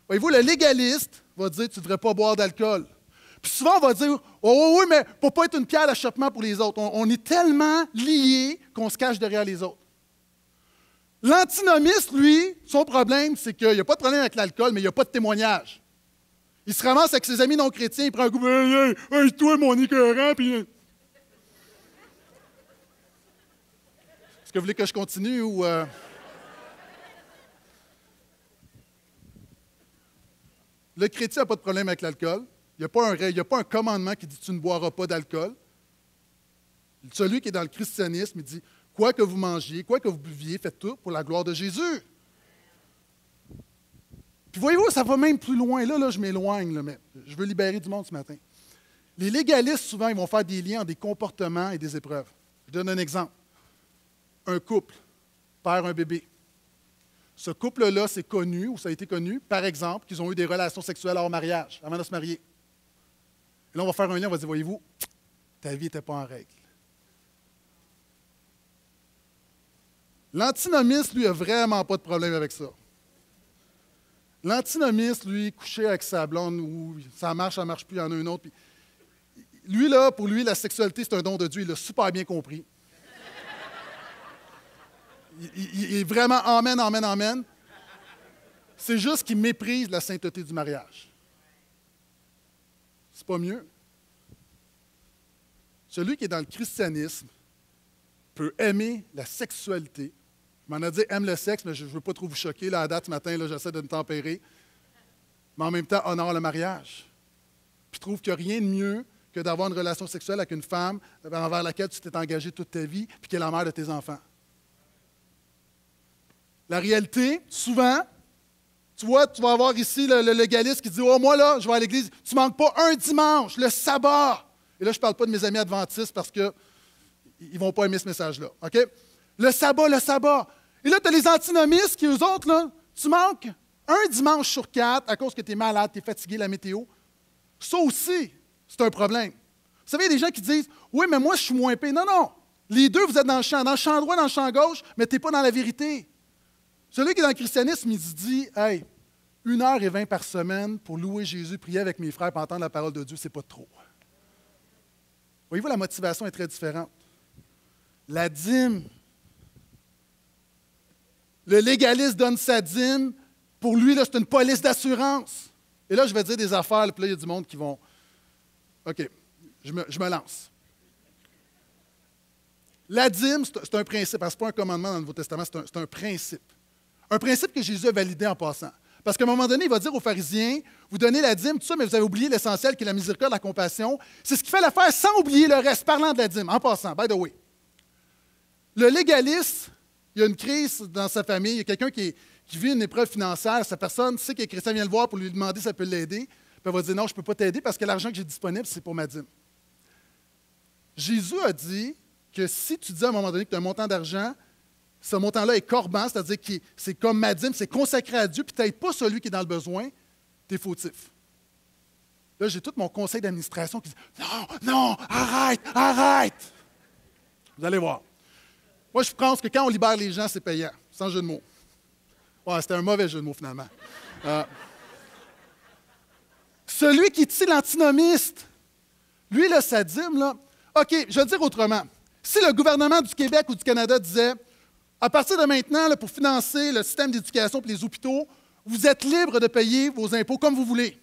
Voyez-vous, le légaliste va dire tu ne devrais pas boire d'alcool. Puis souvent, on va dire Oh, oh oui, mais pour ne pas être une pierre d'achoppement pour les autres. On, est tellement lié qu'on se cache derrière les autres. L'antinomiste, lui, son problème, c'est qu'il n'y a pas de problème avec l'alcool, mais il n'y a pas de témoignage. Il se ramasse avec ses amis non chrétiens, il prend un coup, hey, hey, hey toi, mon écœurant, puis que vous voulez que je continue ou. Euh? Le chrétien n'a pas de problème avec l'alcool. Il n'y a, pas un, il a pas un commandement qui dit tu ne boiras pas d'alcool. Celui qui est dans le christianisme, il dit quoi que vous mangiez, quoi que vous buviez, faites tout pour la gloire de Jésus. Puis voyez-vous, ça va même plus loin. Là, là je m'éloigne, mais je veux libérer du monde ce matin. Les légalistes, souvent, ils vont faire des liens entre des comportements et des épreuves. Je donne un exemple un couple perd un bébé. Ce couple-là, c'est connu, ou ça a été connu, par exemple, qu'ils ont eu des relations sexuelles hors mariage, avant de se marier. Et là, on va faire un lien, on va dire, voyez-vous, ta vie n'était pas en règle. L'antinomiste, lui, a vraiment pas de problème avec ça. L'antinomiste, lui, couché avec sa blonde, ou ça marche, ça marche plus, il y en a une autre. lui, là, pour lui, la sexualité, c'est un don de Dieu, il l'a super bien compris il, est vraiment amène, amène, amène ». C'est juste qu'il méprise la sainteté du mariage. C'est pas mieux. Celui qui est dans le christianisme peut aimer la sexualité. Je m'en a dit aime le sexe, mais je ne veux pas trop vous choquer. Là, à date, ce matin, j'essaie de me tempérer. Mais en même temps, honore le mariage. Puis trouve qu'il n'y a rien de mieux que d'avoir une relation sexuelle avec une femme envers laquelle tu t'es engagé toute ta vie, puis qui est la mère de tes enfants. La réalité, souvent, tu vois, tu vas avoir ici le, légaliste qui dit Oh, moi là, je vais à l'église, tu manques pas un dimanche, le sabbat. Et là, je ne parle pas de mes amis adventistes parce qu'ils ne vont pas aimer ce message-là. Le sabbat, le sabbat. Et là, tu as les antinomistes qui, eux autres, là, tu manques un dimanche sur quatre à cause que tu es malade, tu es fatigué, la météo. Ça aussi, c'est un problème. Vous savez, il y a des gens qui disent Oui, mais moi, je suis moins payé. Non, non. Les deux, vous êtes dans le champ, dans le champ droit, dans le champ gauche, mais tu n'es pas dans la vérité. Celui qui est dans le christianisme, il se dit Hey, heure et vingt par semaine pour louer Jésus, prier avec mes frères, pour entendre la parole de Dieu, c'est pas trop. Voyez-vous, la motivation est très différente. La dîme, le légaliste donne sa dîme, pour lui, c'est une police d'assurance. Et là, je vais dire des affaires, puis là, il y a du monde qui vont. OK, je me, lance. La dîme, c'est un principe, ce n'est pas un commandement dans le Nouveau Testament, c'est un principe. Un principe que Jésus a validé en passant. Parce qu'à un moment donné, il va dire aux pharisiens, vous donnez la dîme, tout ça, mais vous avez oublié l'essentiel qui est la miséricorde, la compassion. C'est ce qui fait l'affaire sans oublier le reste, parlant de la dîme, en passant, by the way. Le légaliste, il y a une crise dans sa famille, il y a quelqu'un qui, vit une épreuve financière, sa personne sait que chrétien vient le voir pour lui demander si ça peut l'aider, puis elle va dire non, je ne peux pas t'aider parce que l'argent que j'ai disponible, c'est pour ma dîme. Jésus a dit que si tu dis à un moment donné que tu as un montant d'argent, ce montant-là est corban, c'est-à-dire que c'est comme ma dîme, c'est consacré à Dieu, puis tu pas celui qui est dans le besoin, tu es fautif. Là, j'ai tout mon conseil d'administration qui dit Non, non, arrête, arrête. Vous allez voir. Moi, je pense que quand on libère les gens, c'est payant, sans jeu de mots. Ouais, c'était un mauvais jeu de mots, finalement. Euh, celui qui tire l'antinomiste, lui, le dîme, là, OK, je vais dire autrement. Si le gouvernement du Québec ou du Canada disait à partir de maintenant, pour financer le système d'éducation et les hôpitaux, vous êtes libre de payer vos impôts comme vous voulez.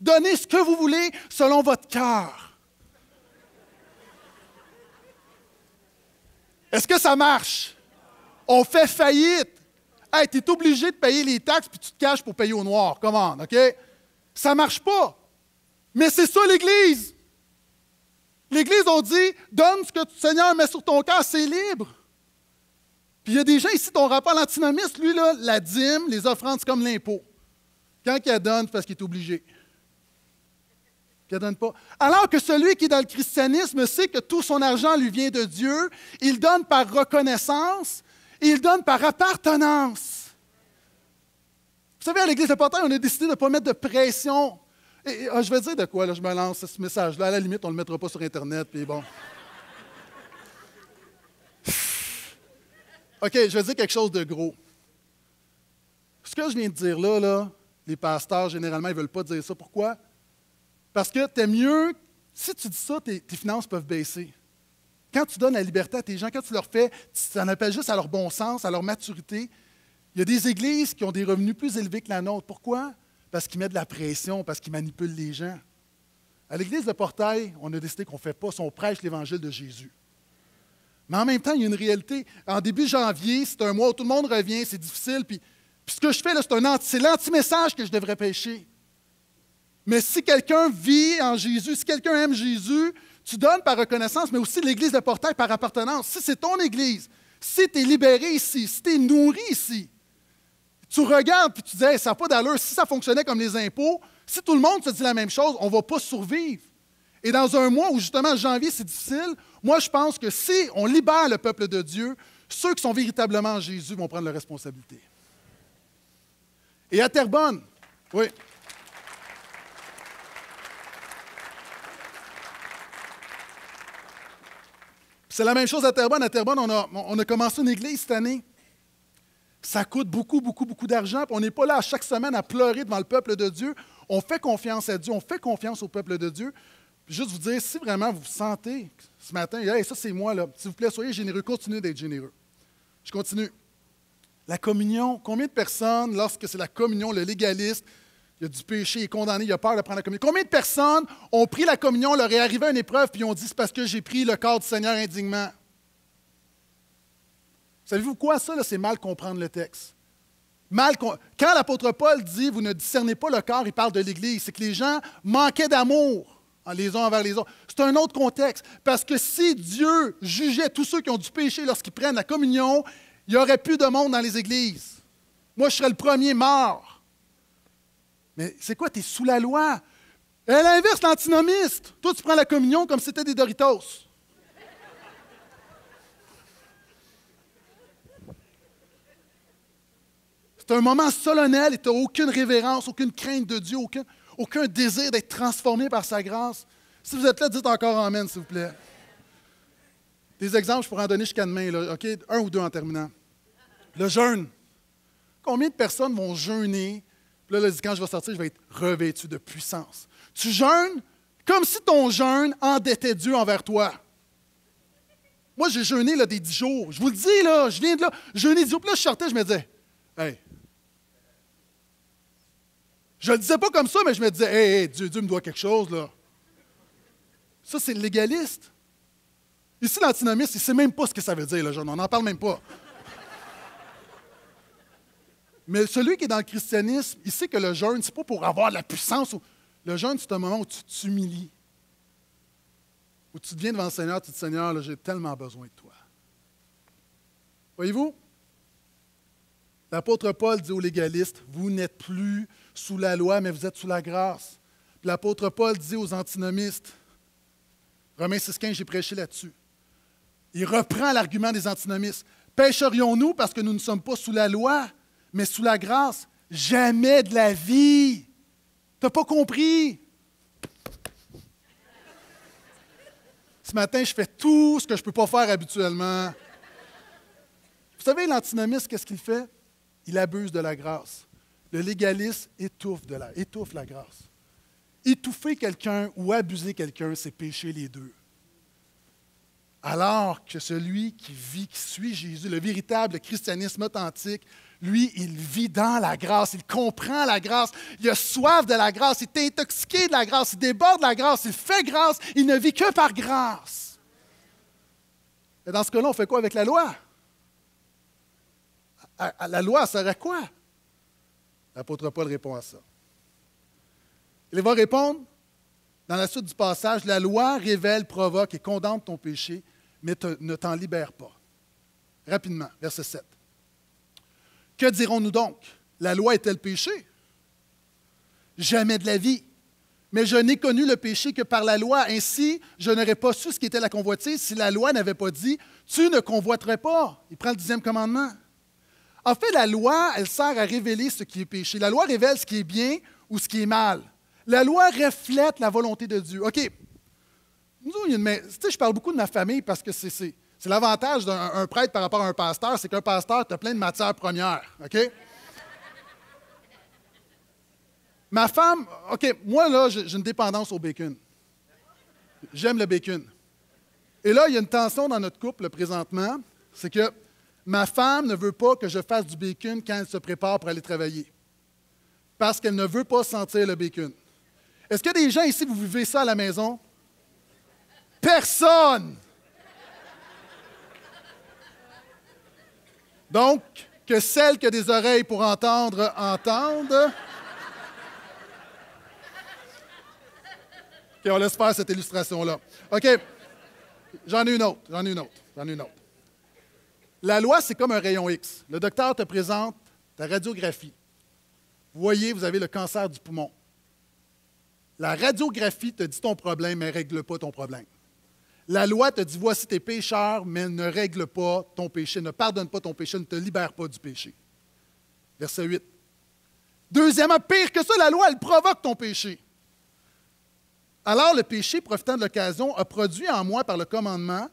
Donnez ce que vous voulez selon votre cœur. Est-ce que ça marche? On fait faillite. Hey, tu es obligé de payer les taxes puis tu te caches pour payer au noir. Comment, OK? Ça marche pas. Mais c'est ça l'Église. L'Église, on dit, donne ce que le Seigneur met sur ton cœur, c'est libre. Puis il y a des gens ici, ton rapport à l'antinomiste, lui, là, la dîme, les offrandes, c'est comme l'impôt. Quand il donne, parce qu'il est obligé. donne pas. Alors que celui qui est dans le christianisme sait que tout son argent lui vient de Dieu, il donne par reconnaissance, et il donne par appartenance. Vous savez, à l'Église de Portail, on a décidé de ne pas mettre de pression. Et, ah, je vais dire de quoi, là, je me lance ce message-là. À la limite, on ne le mettra pas sur Internet, puis bon. OK, je vais dire quelque chose de gros. Ce que je viens de dire là, là les pasteurs, généralement, ils ne veulent pas dire ça. Pourquoi? Parce que tu es mieux, si tu dis ça, tes, finances peuvent baisser. Quand tu donnes la liberté à tes gens, quand tu leur fais, ça n'appelle juste à leur bon sens, à leur maturité. Il y a des églises qui ont des revenus plus élevés que la nôtre. Pourquoi? Parce qu'ils mettent de la pression, parce qu'ils manipulent les gens. À l'église de Portail, on a décidé qu'on ne fait pas, son on prêche l'évangile de Jésus. Mais en même temps, il y a une réalité. En début janvier, c'est un mois où tout le monde revient, c'est difficile. Puis, ce que je fais, là, c'est l'anti-message que je devrais pêcher. Mais si quelqu'un vit en Jésus, si quelqu'un aime Jésus, tu donnes par reconnaissance, mais aussi l'Église de portail par appartenance. Si c'est ton Église, si tu es libéré ici, si tu es nourri ici, tu regardes puis tu dis, ça n'a pas d'allure. Si ça fonctionnait comme les impôts, si tout le monde se dit la même chose, on ne va pas survivre. Et dans un mois où justement janvier c'est difficile, moi, je pense que si on libère le peuple de Dieu, ceux qui sont véritablement en Jésus vont prendre la responsabilité. Et à Terrebonne, oui. C'est la même chose à Terrebonne. À Terrebonne, on a, on a commencé une église cette année. Ça coûte beaucoup, beaucoup, beaucoup d'argent. On n'est pas là chaque semaine à pleurer devant le peuple de Dieu. On fait confiance à Dieu, on fait confiance au peuple de Dieu juste vous dire, si vraiment vous vous sentez ce matin, hey, ça c'est moi, là, s'il vous plaît, soyez généreux, continuez d'être généreux. Je continue. La communion, combien de personnes, lorsque c'est la communion, le légaliste, il y a du péché, il est condamné, il a peur de prendre la communion. Combien de personnes ont pris la communion, leur est arrivé une épreuve, puis ont dit c'est parce que j'ai pris le corps du Seigneur indignement? Savez-vous quoi, ça, c'est mal comprendre le texte. Mal Quand l'apôtre Paul dit vous ne discernez pas le corps, il parle de l'Église, c'est que les gens manquaient d'amour les uns envers les autres. C'est un autre contexte. Parce que si Dieu jugeait tous ceux qui ont du péché lorsqu'ils prennent la communion, il n'y aurait plus de monde dans les églises. Moi, je serais le premier mort. Mais c'est quoi? Tu es sous la loi. Elle inverse l'antinomiste. Toi, tu prends la communion comme si c'était des Doritos. C'est un moment solennel et tu n'as aucune révérence, aucune crainte de Dieu, aucun aucun désir d'être transformé par sa grâce. Si vous êtes là, dites encore Amen, s'il vous plaît. Des exemples, je pourrais en donner jusqu'à demain, là, OK? Un ou deux en terminant. Le jeûne. Combien de personnes vont jeûner? Puis là, quand je vais sortir, je vais être revêtu de puissance. Tu jeûnes comme si ton jeûne endettait Dieu envers toi. Moi, j'ai jeûné là, des dix jours. Je vous le dis, là, je viens de là, jeûner dix jours. Puis là, je sortais, je me disais, hey, je le disais pas comme ça, mais je me disais, hé, hey, Dieu, Dieu me doit quelque chose, là. Ça, c'est le légaliste. Ici, l'antinomiste, il sait même pas ce que ça veut dire, le jeune. On n'en parle même pas. Mais celui qui est dans le christianisme, il sait que le jeûne, c'est pas pour avoir la puissance. Le jeûne, c'est un moment où tu t'humilies. Où tu deviens devant le Seigneur, tu dis Seigneur, j'ai tellement besoin de toi. Voyez-vous? L'apôtre Paul dit aux légalistes Vous n'êtes plus sous la loi, mais vous êtes sous la grâce. L'apôtre Paul dit aux antinomistes, Romains 6,15, j'ai prêché là-dessus. Il reprend l'argument des antinomistes. Pêcherions-nous parce que nous ne sommes pas sous la loi, mais sous la grâce? Jamais de la vie. T'as pas compris? Ce matin, je fais tout ce que je ne peux pas faire habituellement. Vous savez, l'antinomiste, qu'est-ce qu'il fait? Il abuse de la grâce. Le légalisme étouffe, de la, étouffe la grâce. Étouffer quelqu'un ou abuser quelqu'un, c'est pécher les deux. Alors que celui qui vit, qui suit Jésus, le véritable christianisme authentique, lui, il vit dans la grâce, il comprend la grâce, il a soif de la grâce, il est intoxiqué de la grâce, il déborde de la grâce, il fait grâce, il ne vit que par grâce. Et dans ce cas-là, on fait quoi avec la loi? La loi serait quoi? L'apôtre Paul répond à ça. Il va répondre dans la suite du passage, la loi révèle, provoque et condamne ton péché, mais ne t'en libère pas. Rapidement, verset 7. Que dirons-nous donc? La loi est-elle péché? Jamais de la vie. Mais je n'ai connu le péché que par la loi. Ainsi, je n'aurais pas su ce qui était la convoitise si la loi n'avait pas dit, tu ne convoiterais pas. Il prend le dixième commandement. En fait, la loi, elle sert à révéler ce qui est péché. La loi révèle ce qui est bien ou ce qui est mal. La loi reflète la volonté de Dieu. OK. mais, je parle beaucoup de ma famille parce que c'est, l'avantage d'un prêtre par rapport à un pasteur, c'est qu'un pasteur, tu plein de matières premières. OK? Ma femme, OK, moi, là, j'ai une dépendance au bacon. J'aime le bacon. Et là, il y a une tension dans notre couple présentement, c'est que Ma femme ne veut pas que je fasse du bacon quand elle se prépare pour aller travailler. Parce qu'elle ne veut pas sentir le bacon. Est-ce que des gens ici, vous vivez ça à la maison? Personne! Donc, que celle qui a des oreilles pour entendre, entendent. OK, on laisse faire cette illustration-là. OK, j'en ai une autre, j'en ai une autre, j'en ai une autre. La loi, c'est comme un rayon X. Le docteur te présente ta radiographie. Vous voyez, vous avez le cancer du poumon. La radiographie te dit ton problème, mais ne règle pas ton problème. La loi te dit voici tes pécheurs, mais ne règle pas ton péché, ne pardonne pas ton péché, ne te libère pas du péché. Verset 8. Deuxièmement, ah, pire que ça, la loi, elle provoque ton péché. Alors le péché, profitant de l'occasion, a produit en moi par le commandement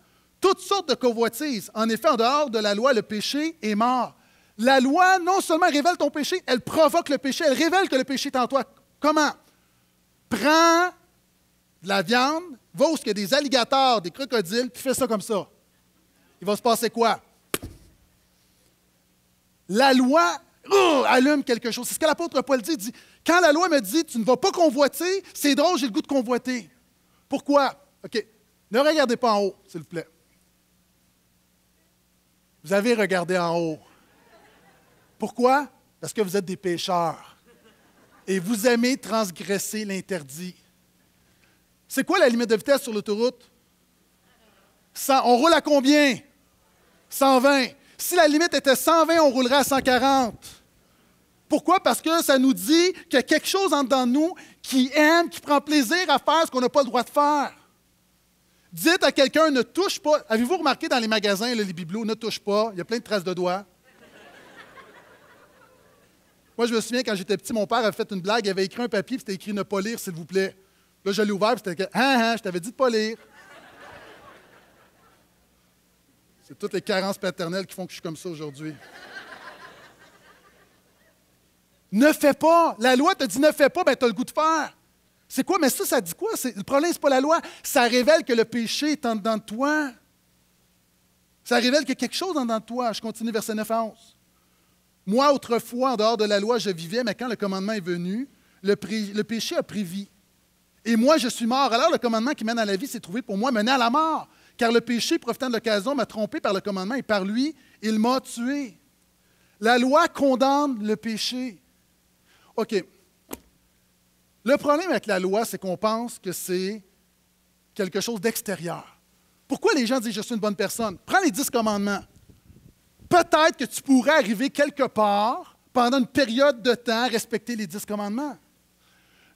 toutes sortes de convoitises. En effet, en dehors de la loi, le péché est mort. La loi non seulement révèle ton péché, elle provoque le péché, elle révèle que le péché est en toi. Comment? Prends de la viande, va où il y a des alligators, des crocodiles, puis fais ça comme ça. Il va se passer quoi? La loi allume quelque chose. C'est ce que l'apôtre Paul dit. dit Quand la loi me dit tu ne vas pas convoiter, c'est drôle, j'ai le goût de convoiter. Pourquoi? OK. Ne regardez pas en haut, s'il vous plaît. Vous avez regardé en haut. Pourquoi? Parce que vous êtes des pécheurs et vous aimez transgresser l'interdit. C'est quoi la limite de vitesse sur l'autoroute? On roule à combien? 120. Si la limite était 120, on roulerait à 140. Pourquoi? Parce que ça nous dit qu'il y a quelque chose en dedans nous qui aime, qui prend plaisir à faire ce qu'on n'a pas le droit de faire. Dites à quelqu'un, ne touche pas. Avez-vous remarqué dans les magasins, les bibelots, ne touche pas, il y a plein de traces de doigts. Moi, je me souviens, quand j'étais petit, mon père avait fait une blague, il avait écrit un papier, puis c'était écrit « Ne pas lire, s'il vous plaît ». Là, je l'ai ouvert, puis c'était « ah, ah, je t'avais dit de pas lire ». C'est toutes les carences paternelles qui font que je suis comme ça aujourd'hui. ne fais pas. La loi te dit ne fais pas, ben tu as le goût de faire. C'est quoi? Mais ça, ça dit quoi? Le problème, ce pas la loi. Ça révèle que le péché est en dedans de toi. Ça révèle que quelque chose en dedans de toi. Je continue verset 9 à 11. Moi, autrefois, en dehors de la loi, je vivais, mais quand le commandement est venu, le, péché a pris vie. Et moi, je suis mort. Alors, le commandement qui mène à la vie s'est trouvé pour moi mené à la mort. Car le péché, profitant de l'occasion, m'a trompé par le commandement et par lui, il m'a tué. La loi condamne le péché. OK, le problème avec la loi, c'est qu'on pense que c'est quelque chose d'extérieur. Pourquoi les gens disent je suis une bonne personne? Prends les dix commandements. Peut-être que tu pourrais arriver quelque part pendant une période de temps à respecter les dix commandements.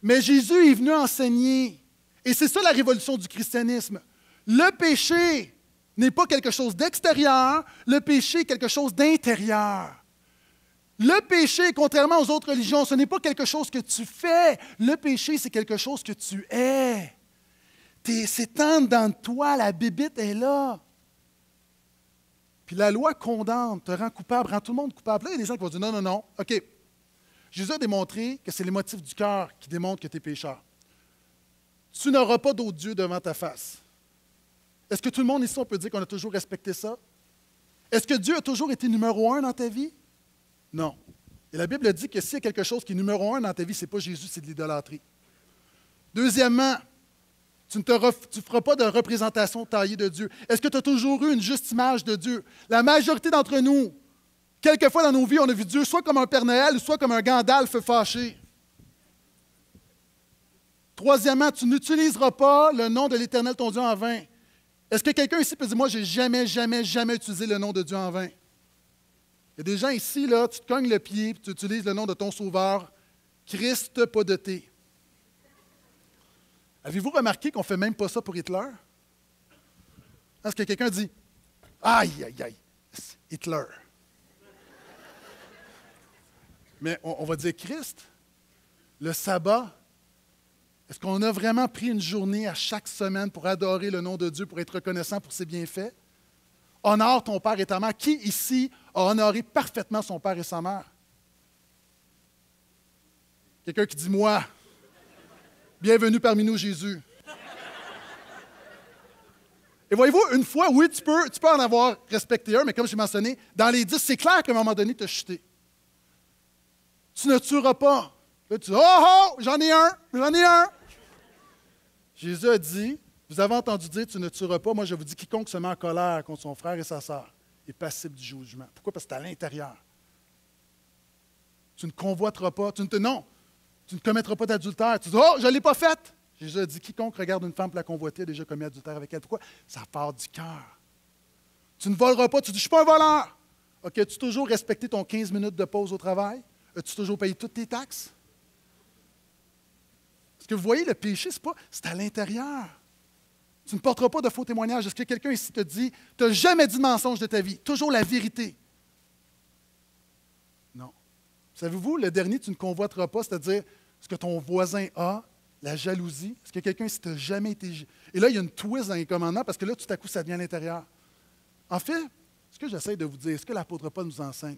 Mais Jésus est venu enseigner. Et c'est ça la révolution du christianisme. Le péché n'est pas quelque chose d'extérieur, le péché est quelque chose d'intérieur. Le péché, contrairement aux autres religions, ce n'est pas quelque chose que tu fais. Le péché, c'est quelque chose que tu es. c'est tendre dans toi, la bibite est là. Puis la loi condamne, te rend coupable, rend tout le monde coupable. Là, il y a des gens qui vont dire non, non, non, OK. Jésus a démontré que c'est les motifs du cœur qui démontrent que tu es pécheur. Tu n'auras pas d'autre Dieu devant ta face. Est-ce que tout le monde ici, on peut dire qu'on a toujours respecté ça? Est-ce que Dieu a toujours été numéro un dans ta vie? Non. Et la Bible dit que s'il y a quelque chose qui est numéro un dans ta vie, ce n'est pas Jésus, c'est de l'idolâtrie. Deuxièmement, tu ne te feras pas de représentation taillée de Dieu. Est-ce que tu as toujours eu une juste image de Dieu? La majorité d'entre nous, quelquefois dans nos vies, on a vu Dieu soit comme un Père Noël, soit comme un Gandalf fâché. Troisièmement, tu n'utiliseras pas le nom de l'Éternel ton Dieu en vain. Est-ce que quelqu'un ici peut dire, moi, j'ai jamais, jamais, jamais utilisé le nom de Dieu en vain? y a des gens ici, là, tu te cognes le pied, tu utilises le nom de ton sauveur, Christ, pas de thé. Avez-vous remarqué qu'on ne fait même pas ça pour Hitler? Est-ce que quelqu'un dit Aïe, aïe, aïe, Hitler. Mais on, on va dire Christ, le sabbat. Est-ce qu'on a vraiment pris une journée à chaque semaine pour adorer le nom de Dieu, pour être reconnaissant pour ses bienfaits? Honore ton père et ta mère. Qui ici a honoré parfaitement son père et sa mère. Quelqu'un qui dit Moi, bienvenue parmi nous, Jésus. Et voyez-vous, une fois, oui, tu peux, tu peux en avoir respecté un, mais comme je j'ai mentionné, dans les dix, c'est clair qu'à un moment donné, tu as chuté. Tu ne tueras pas. tu dis Oh, oh, j'en ai un, j'en ai un. Jésus a dit Vous avez entendu dire, tu ne tueras pas. Moi, je vous dis, quiconque se met en colère contre son frère et sa sœur est passible du jugement. Pourquoi? Parce que c'est à l'intérieur. Tu ne convoiteras pas, tu ne te, non, tu ne commettras pas d'adultère. Tu dis, oh, je ne l'ai pas faite. Jésus a dit, quiconque regarde une femme pour la convoiter a déjà commis adultère avec elle. Pourquoi? Ça part du cœur. Tu ne voleras pas, tu dis, je ne suis pas un voleur. OK, as-tu toujours respecté ton 15 minutes de pause au travail? As-tu toujours payé toutes tes taxes? Ce que vous voyez, le péché, c'est pas, c'est à l'intérieur. Tu ne porteras pas de faux témoignages. Est-ce que quelqu'un ici te dit, tu n'as jamais dit de mensonge de ta vie, toujours la vérité? Non. Savez-vous, le dernier, tu ne convoiteras pas, c'est-à-dire ce que ton voisin a, la jalousie. Est-ce que quelqu'un ici t'a jamais été... Et là, il y a une twist dans les commandements parce que là, tout à coup, ça devient à l'intérieur. En fait, ce que j'essaie de vous dire, ce que l'apôtre Paul nous enseigne,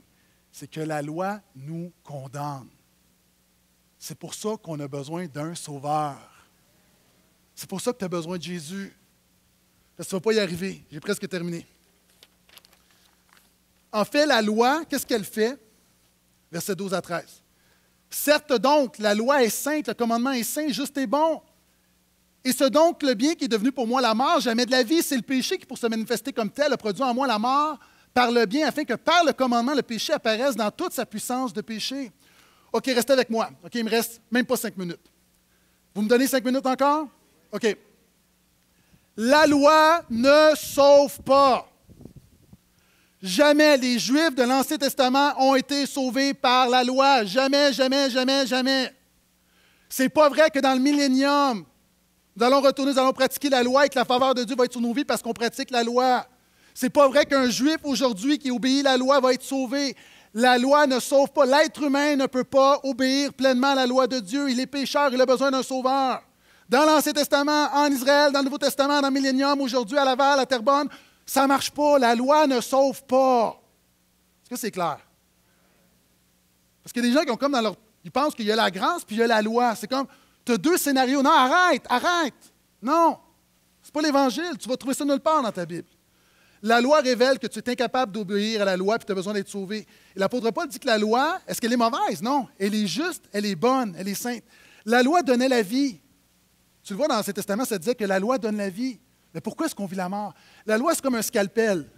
c'est que la loi nous condamne. C'est pour ça qu'on a besoin d'un sauveur. C'est pour ça que tu as besoin de Jésus. Ça ne pas y arriver. J'ai presque terminé. En fait, la loi, qu'est-ce qu'elle fait? Verset 12 à 13. Certes donc, la loi est sainte, le commandement est saint, juste et bon. Et c'est donc, le bien qui est devenu pour moi la mort, jamais de la vie, c'est le péché qui, pour se manifester comme tel, a produit en moi la mort par le bien, afin que par le commandement, le péché apparaisse dans toute sa puissance de péché. OK, restez avec moi. OK, il me reste même pas cinq minutes. Vous me donnez cinq minutes encore? OK. La loi ne sauve pas. Jamais les Juifs de l'Ancien Testament ont été sauvés par la loi. Jamais, jamais, jamais, jamais. C'est pas vrai que dans le millénium, nous allons retourner, nous allons pratiquer la loi et que la faveur de Dieu va être sur nos vies parce qu'on pratique la loi. n'est pas vrai qu'un Juif aujourd'hui qui obéit la loi va être sauvé. La loi ne sauve pas. L'être humain ne peut pas obéir pleinement à la loi de Dieu. Il est pécheur, il a besoin d'un sauveur dans l'Ancien Testament, en Israël, dans le Nouveau Testament, dans le Millénium, aujourd'hui, à Laval, à Terrebonne. Ça ne marche pas. La loi ne sauve pas. Est-ce que c'est clair? Parce qu'il y a des gens qui ont comme dans Ils pensent qu'il y a la grâce puis il y a la loi. C'est comme, tu as deux scénarios. Non, arrête, arrête. Non. C'est pas l'Évangile. Tu vas trouver ça nulle part dans ta Bible. La loi révèle que tu es incapable d'obéir à la loi et tu as besoin d'être sauvé. L'apôtre Paul dit que la loi, est-ce qu'elle est mauvaise? Non. Elle est juste, elle est bonne, elle est sainte. La loi donnait la vie. Tu le vois dans l'Ancien Testament, ça disait que la loi donne la vie. Mais pourquoi est-ce qu'on vit la mort? La loi, c'est comme un scalpel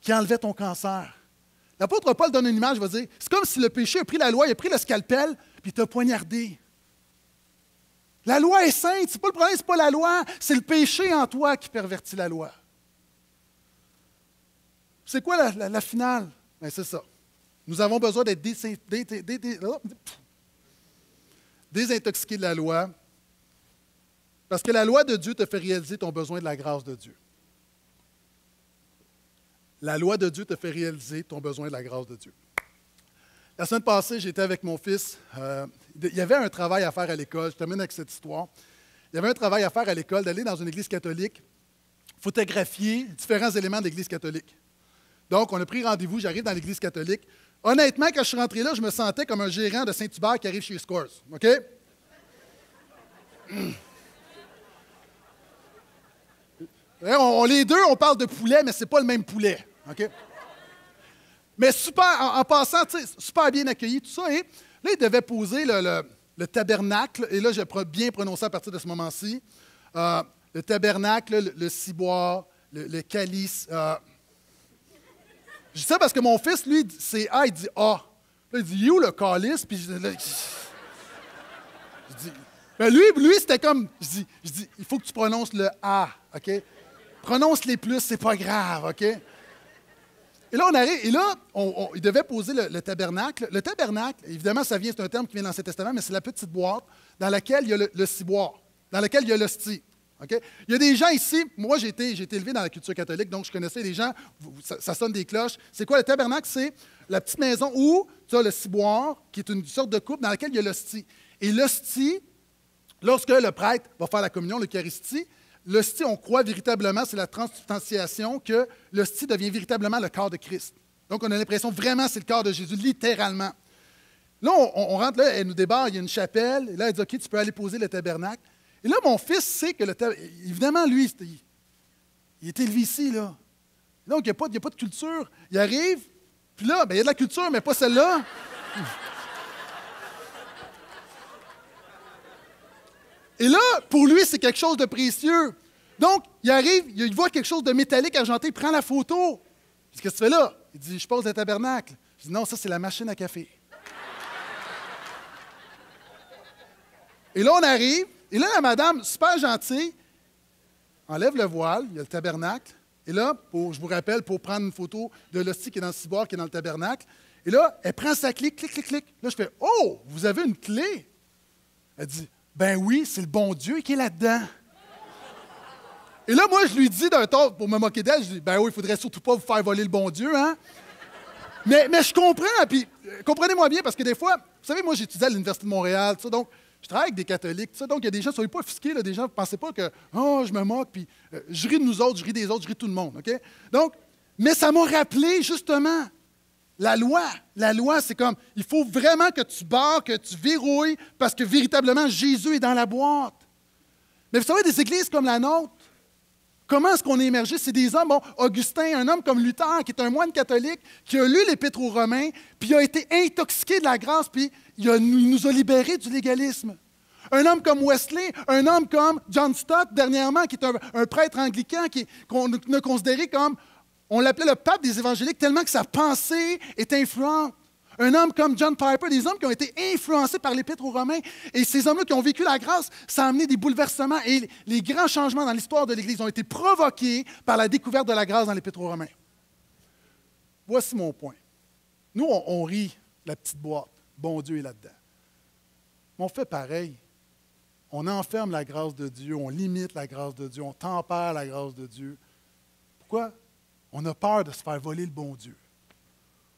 qui enlevait ton cancer. L'apôtre Paul donne une image, il va dire, c'est comme si le péché a pris la loi, il a pris le scalpel, puis t'a poignardé. La loi est sainte, c'est pas le problème, c'est pas la loi, c'est le péché en toi qui pervertit la loi. C'est quoi la, finale? Ben, c'est ça. Nous avons besoin d'être oh, désintoxiqués de la loi parce que la loi de Dieu te fait réaliser ton besoin de la grâce de Dieu. La loi de Dieu te fait réaliser ton besoin de la grâce de Dieu. La semaine passée, j'étais avec mon fils. Euh, il y avait un travail à faire à l'école. Je termine avec cette histoire. Il y avait un travail à faire à l'école d'aller dans une église catholique, photographier différents éléments de l'église catholique. Donc, on a pris rendez-vous. J'arrive dans l'église catholique. Honnêtement, quand je suis rentré là, je me sentais comme un gérant de Saint-Hubert qui arrive chez Scores. OK? Hein, on, les deux, on parle de poulet, mais ce c'est pas le même poulet. OK? Mais super, en, passant, super bien accueilli, tout ça. Et hein. là, il devait poser le, tabernacle, et là, je bien prononcer à partir de ce moment-ci. Euh, le tabernacle, le, ciboire, le, calice. Euh. Je dis ça parce que mon fils, lui, c'est A, il dit A. Là, il dit You, le calice, puis dis. Mais ben, lui, lui c'était comme. Je dis, je dis, il faut que tu prononces le A, OK? Prononce-les plus, c'est pas grave, OK? Et là, on arrive, et là, on, il devait poser le, tabernacle. Le tabernacle, évidemment, ça vient, c'est un terme qui vient dans l'Ancien Testament, mais c'est la petite boîte dans laquelle il y a le, ciboire, dans laquelle il y a l'hostie. Il y a des gens ici, moi j'ai été, élevé dans la culture catholique, donc je connaissais des gens, ça, sonne des cloches. C'est quoi le tabernacle? C'est la petite maison où tu as le ciboire, qui est une sorte de coupe dans laquelle il y a l'hostie. Et l'hostie, lorsque le prêtre va faire la communion, l'Eucharistie, l'hostie, on croit véritablement, c'est la transubstantiation, que l'hostie devient véritablement le corps de Christ. Donc, on a l'impression vraiment c'est le corps de Jésus, littéralement. Là, on, rentre, là, elle nous débarque, il y a une chapelle, et là, elle dit, OK, tu peux aller poser le tabernacle. Et là, mon fils sait que le tabernacle, évidemment, lui, il, il, est élevé ici, là. Donc, il n'y a, a, pas de culture. Il arrive, puis là, ben, il y a de la culture, mais pas celle-là. Et là, pour lui, c'est quelque chose de précieux. Donc, il arrive, il voit quelque chose de métallique argenté, il prend la photo. Qu'est-ce que tu fais là Il dit Je pose le tabernacle. Je dis Non, ça, c'est la machine à café. Et là, on arrive, et là, la madame, super gentille, enlève le voile, il y a le tabernacle. Et là, je vous rappelle, pour prendre une photo de l'hostie qui est dans le ciboire, qui est dans le tabernacle. Et là, elle prend sa clé, clic, clic, clic. Là, je fais Oh, vous avez une clé Elle dit ben oui, c'est le bon Dieu qui est là-dedans. Et là, moi, je lui dis d'un temps, pour me moquer d'elle, je dis Ben oui, il faudrait surtout pas vous faire voler le bon Dieu, hein. Mais, mais je comprends, puis euh, comprenez-moi bien, parce que des fois, vous savez, moi, j'étudiais à l'Université de Montréal, donc je travaille avec des catholiques, donc il y a des gens, soyez pas offusqués, là, des gens, ne pensez pas que Oh, je me moque, puis euh, je ris de nous autres, je ris des autres, je ris de tout le monde, OK? Donc, mais ça m'a rappelé, justement, la loi, la loi, c'est comme, il faut vraiment que tu barres, que tu verrouilles, parce que véritablement, Jésus est dans la boîte. Mais vous savez, des églises comme la nôtre, comment est-ce qu'on est émergé? C'est des hommes, bon, Augustin, un homme comme Luther, qui est un moine catholique, qui a lu l'Épître aux Romains, puis a été intoxiqué de la grâce, puis il, nous a libérés du légalisme. Un homme comme Wesley, un homme comme John Stott, dernièrement, qui est un, prêtre anglican, qu'on ne a considéré comme on l'appelait le pape des évangéliques tellement que sa pensée est influente. Un homme comme John Piper, des hommes qui ont été influencés par l'Épître aux Romains, et ces hommes-là qui ont vécu la grâce, ça a amené des bouleversements et les grands changements dans l'histoire de l'Église ont été provoqués par la découverte de la grâce dans l'Épître aux Romains. Voici mon point. Nous, on, rit la petite boîte. Bon Dieu est là-dedans. Mais on fait pareil. On enferme la grâce de Dieu, on limite la grâce de Dieu, on tempère la grâce de Dieu. Pourquoi? On a peur de se faire voler le bon Dieu.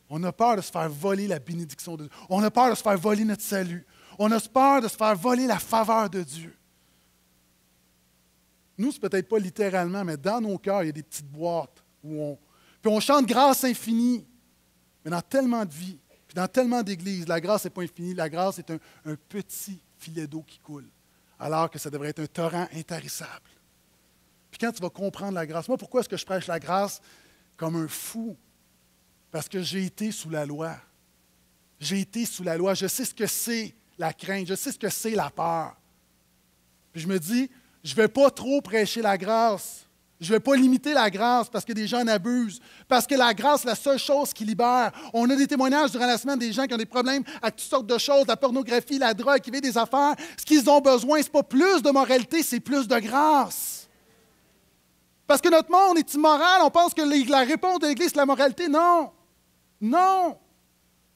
On a peur de se faire voler la bénédiction de Dieu. On a peur de se faire voler notre salut. On a peur de se faire voler la faveur de Dieu. Nous, n'est peut-être pas littéralement, mais dans nos cœurs, il y a des petites boîtes où on. Puis on chante grâce infinie. Mais dans tellement de vies, puis dans tellement d'églises, la grâce n'est pas infinie. La grâce est un, un petit filet d'eau qui coule, alors que ça devrait être un torrent intarissable. Puis quand tu vas comprendre la grâce, moi, pourquoi est-ce que je prêche la grâce? comme un fou parce que j'ai été sous la loi. J'ai été sous la loi. Je sais ce que c'est la crainte. Je sais ce que c'est la peur. Puis je me dis, je ne vais pas trop prêcher la grâce. Je ne vais pas limiter la grâce parce que des gens en abusent. Parce que la grâce, la seule chose qui libère. On a des témoignages durant la semaine des gens qui ont des problèmes avec toutes sortes de choses, la pornographie, la drogue, qui vivent des affaires. Ce qu'ils ont besoin, ce n'est pas plus de moralité, c'est plus de grâce. Parce que notre monde est immoral, on pense que la réponse de l'Église, c'est la moralité. Non, non.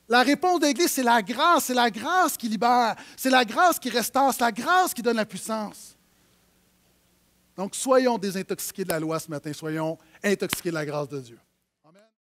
La réponse de l'Église, c'est la grâce, c'est la grâce qui libère, c'est la grâce qui restaure, c'est la grâce qui donne la puissance. Donc soyons désintoxiqués de la loi ce matin, soyons intoxiqués de la grâce de Dieu.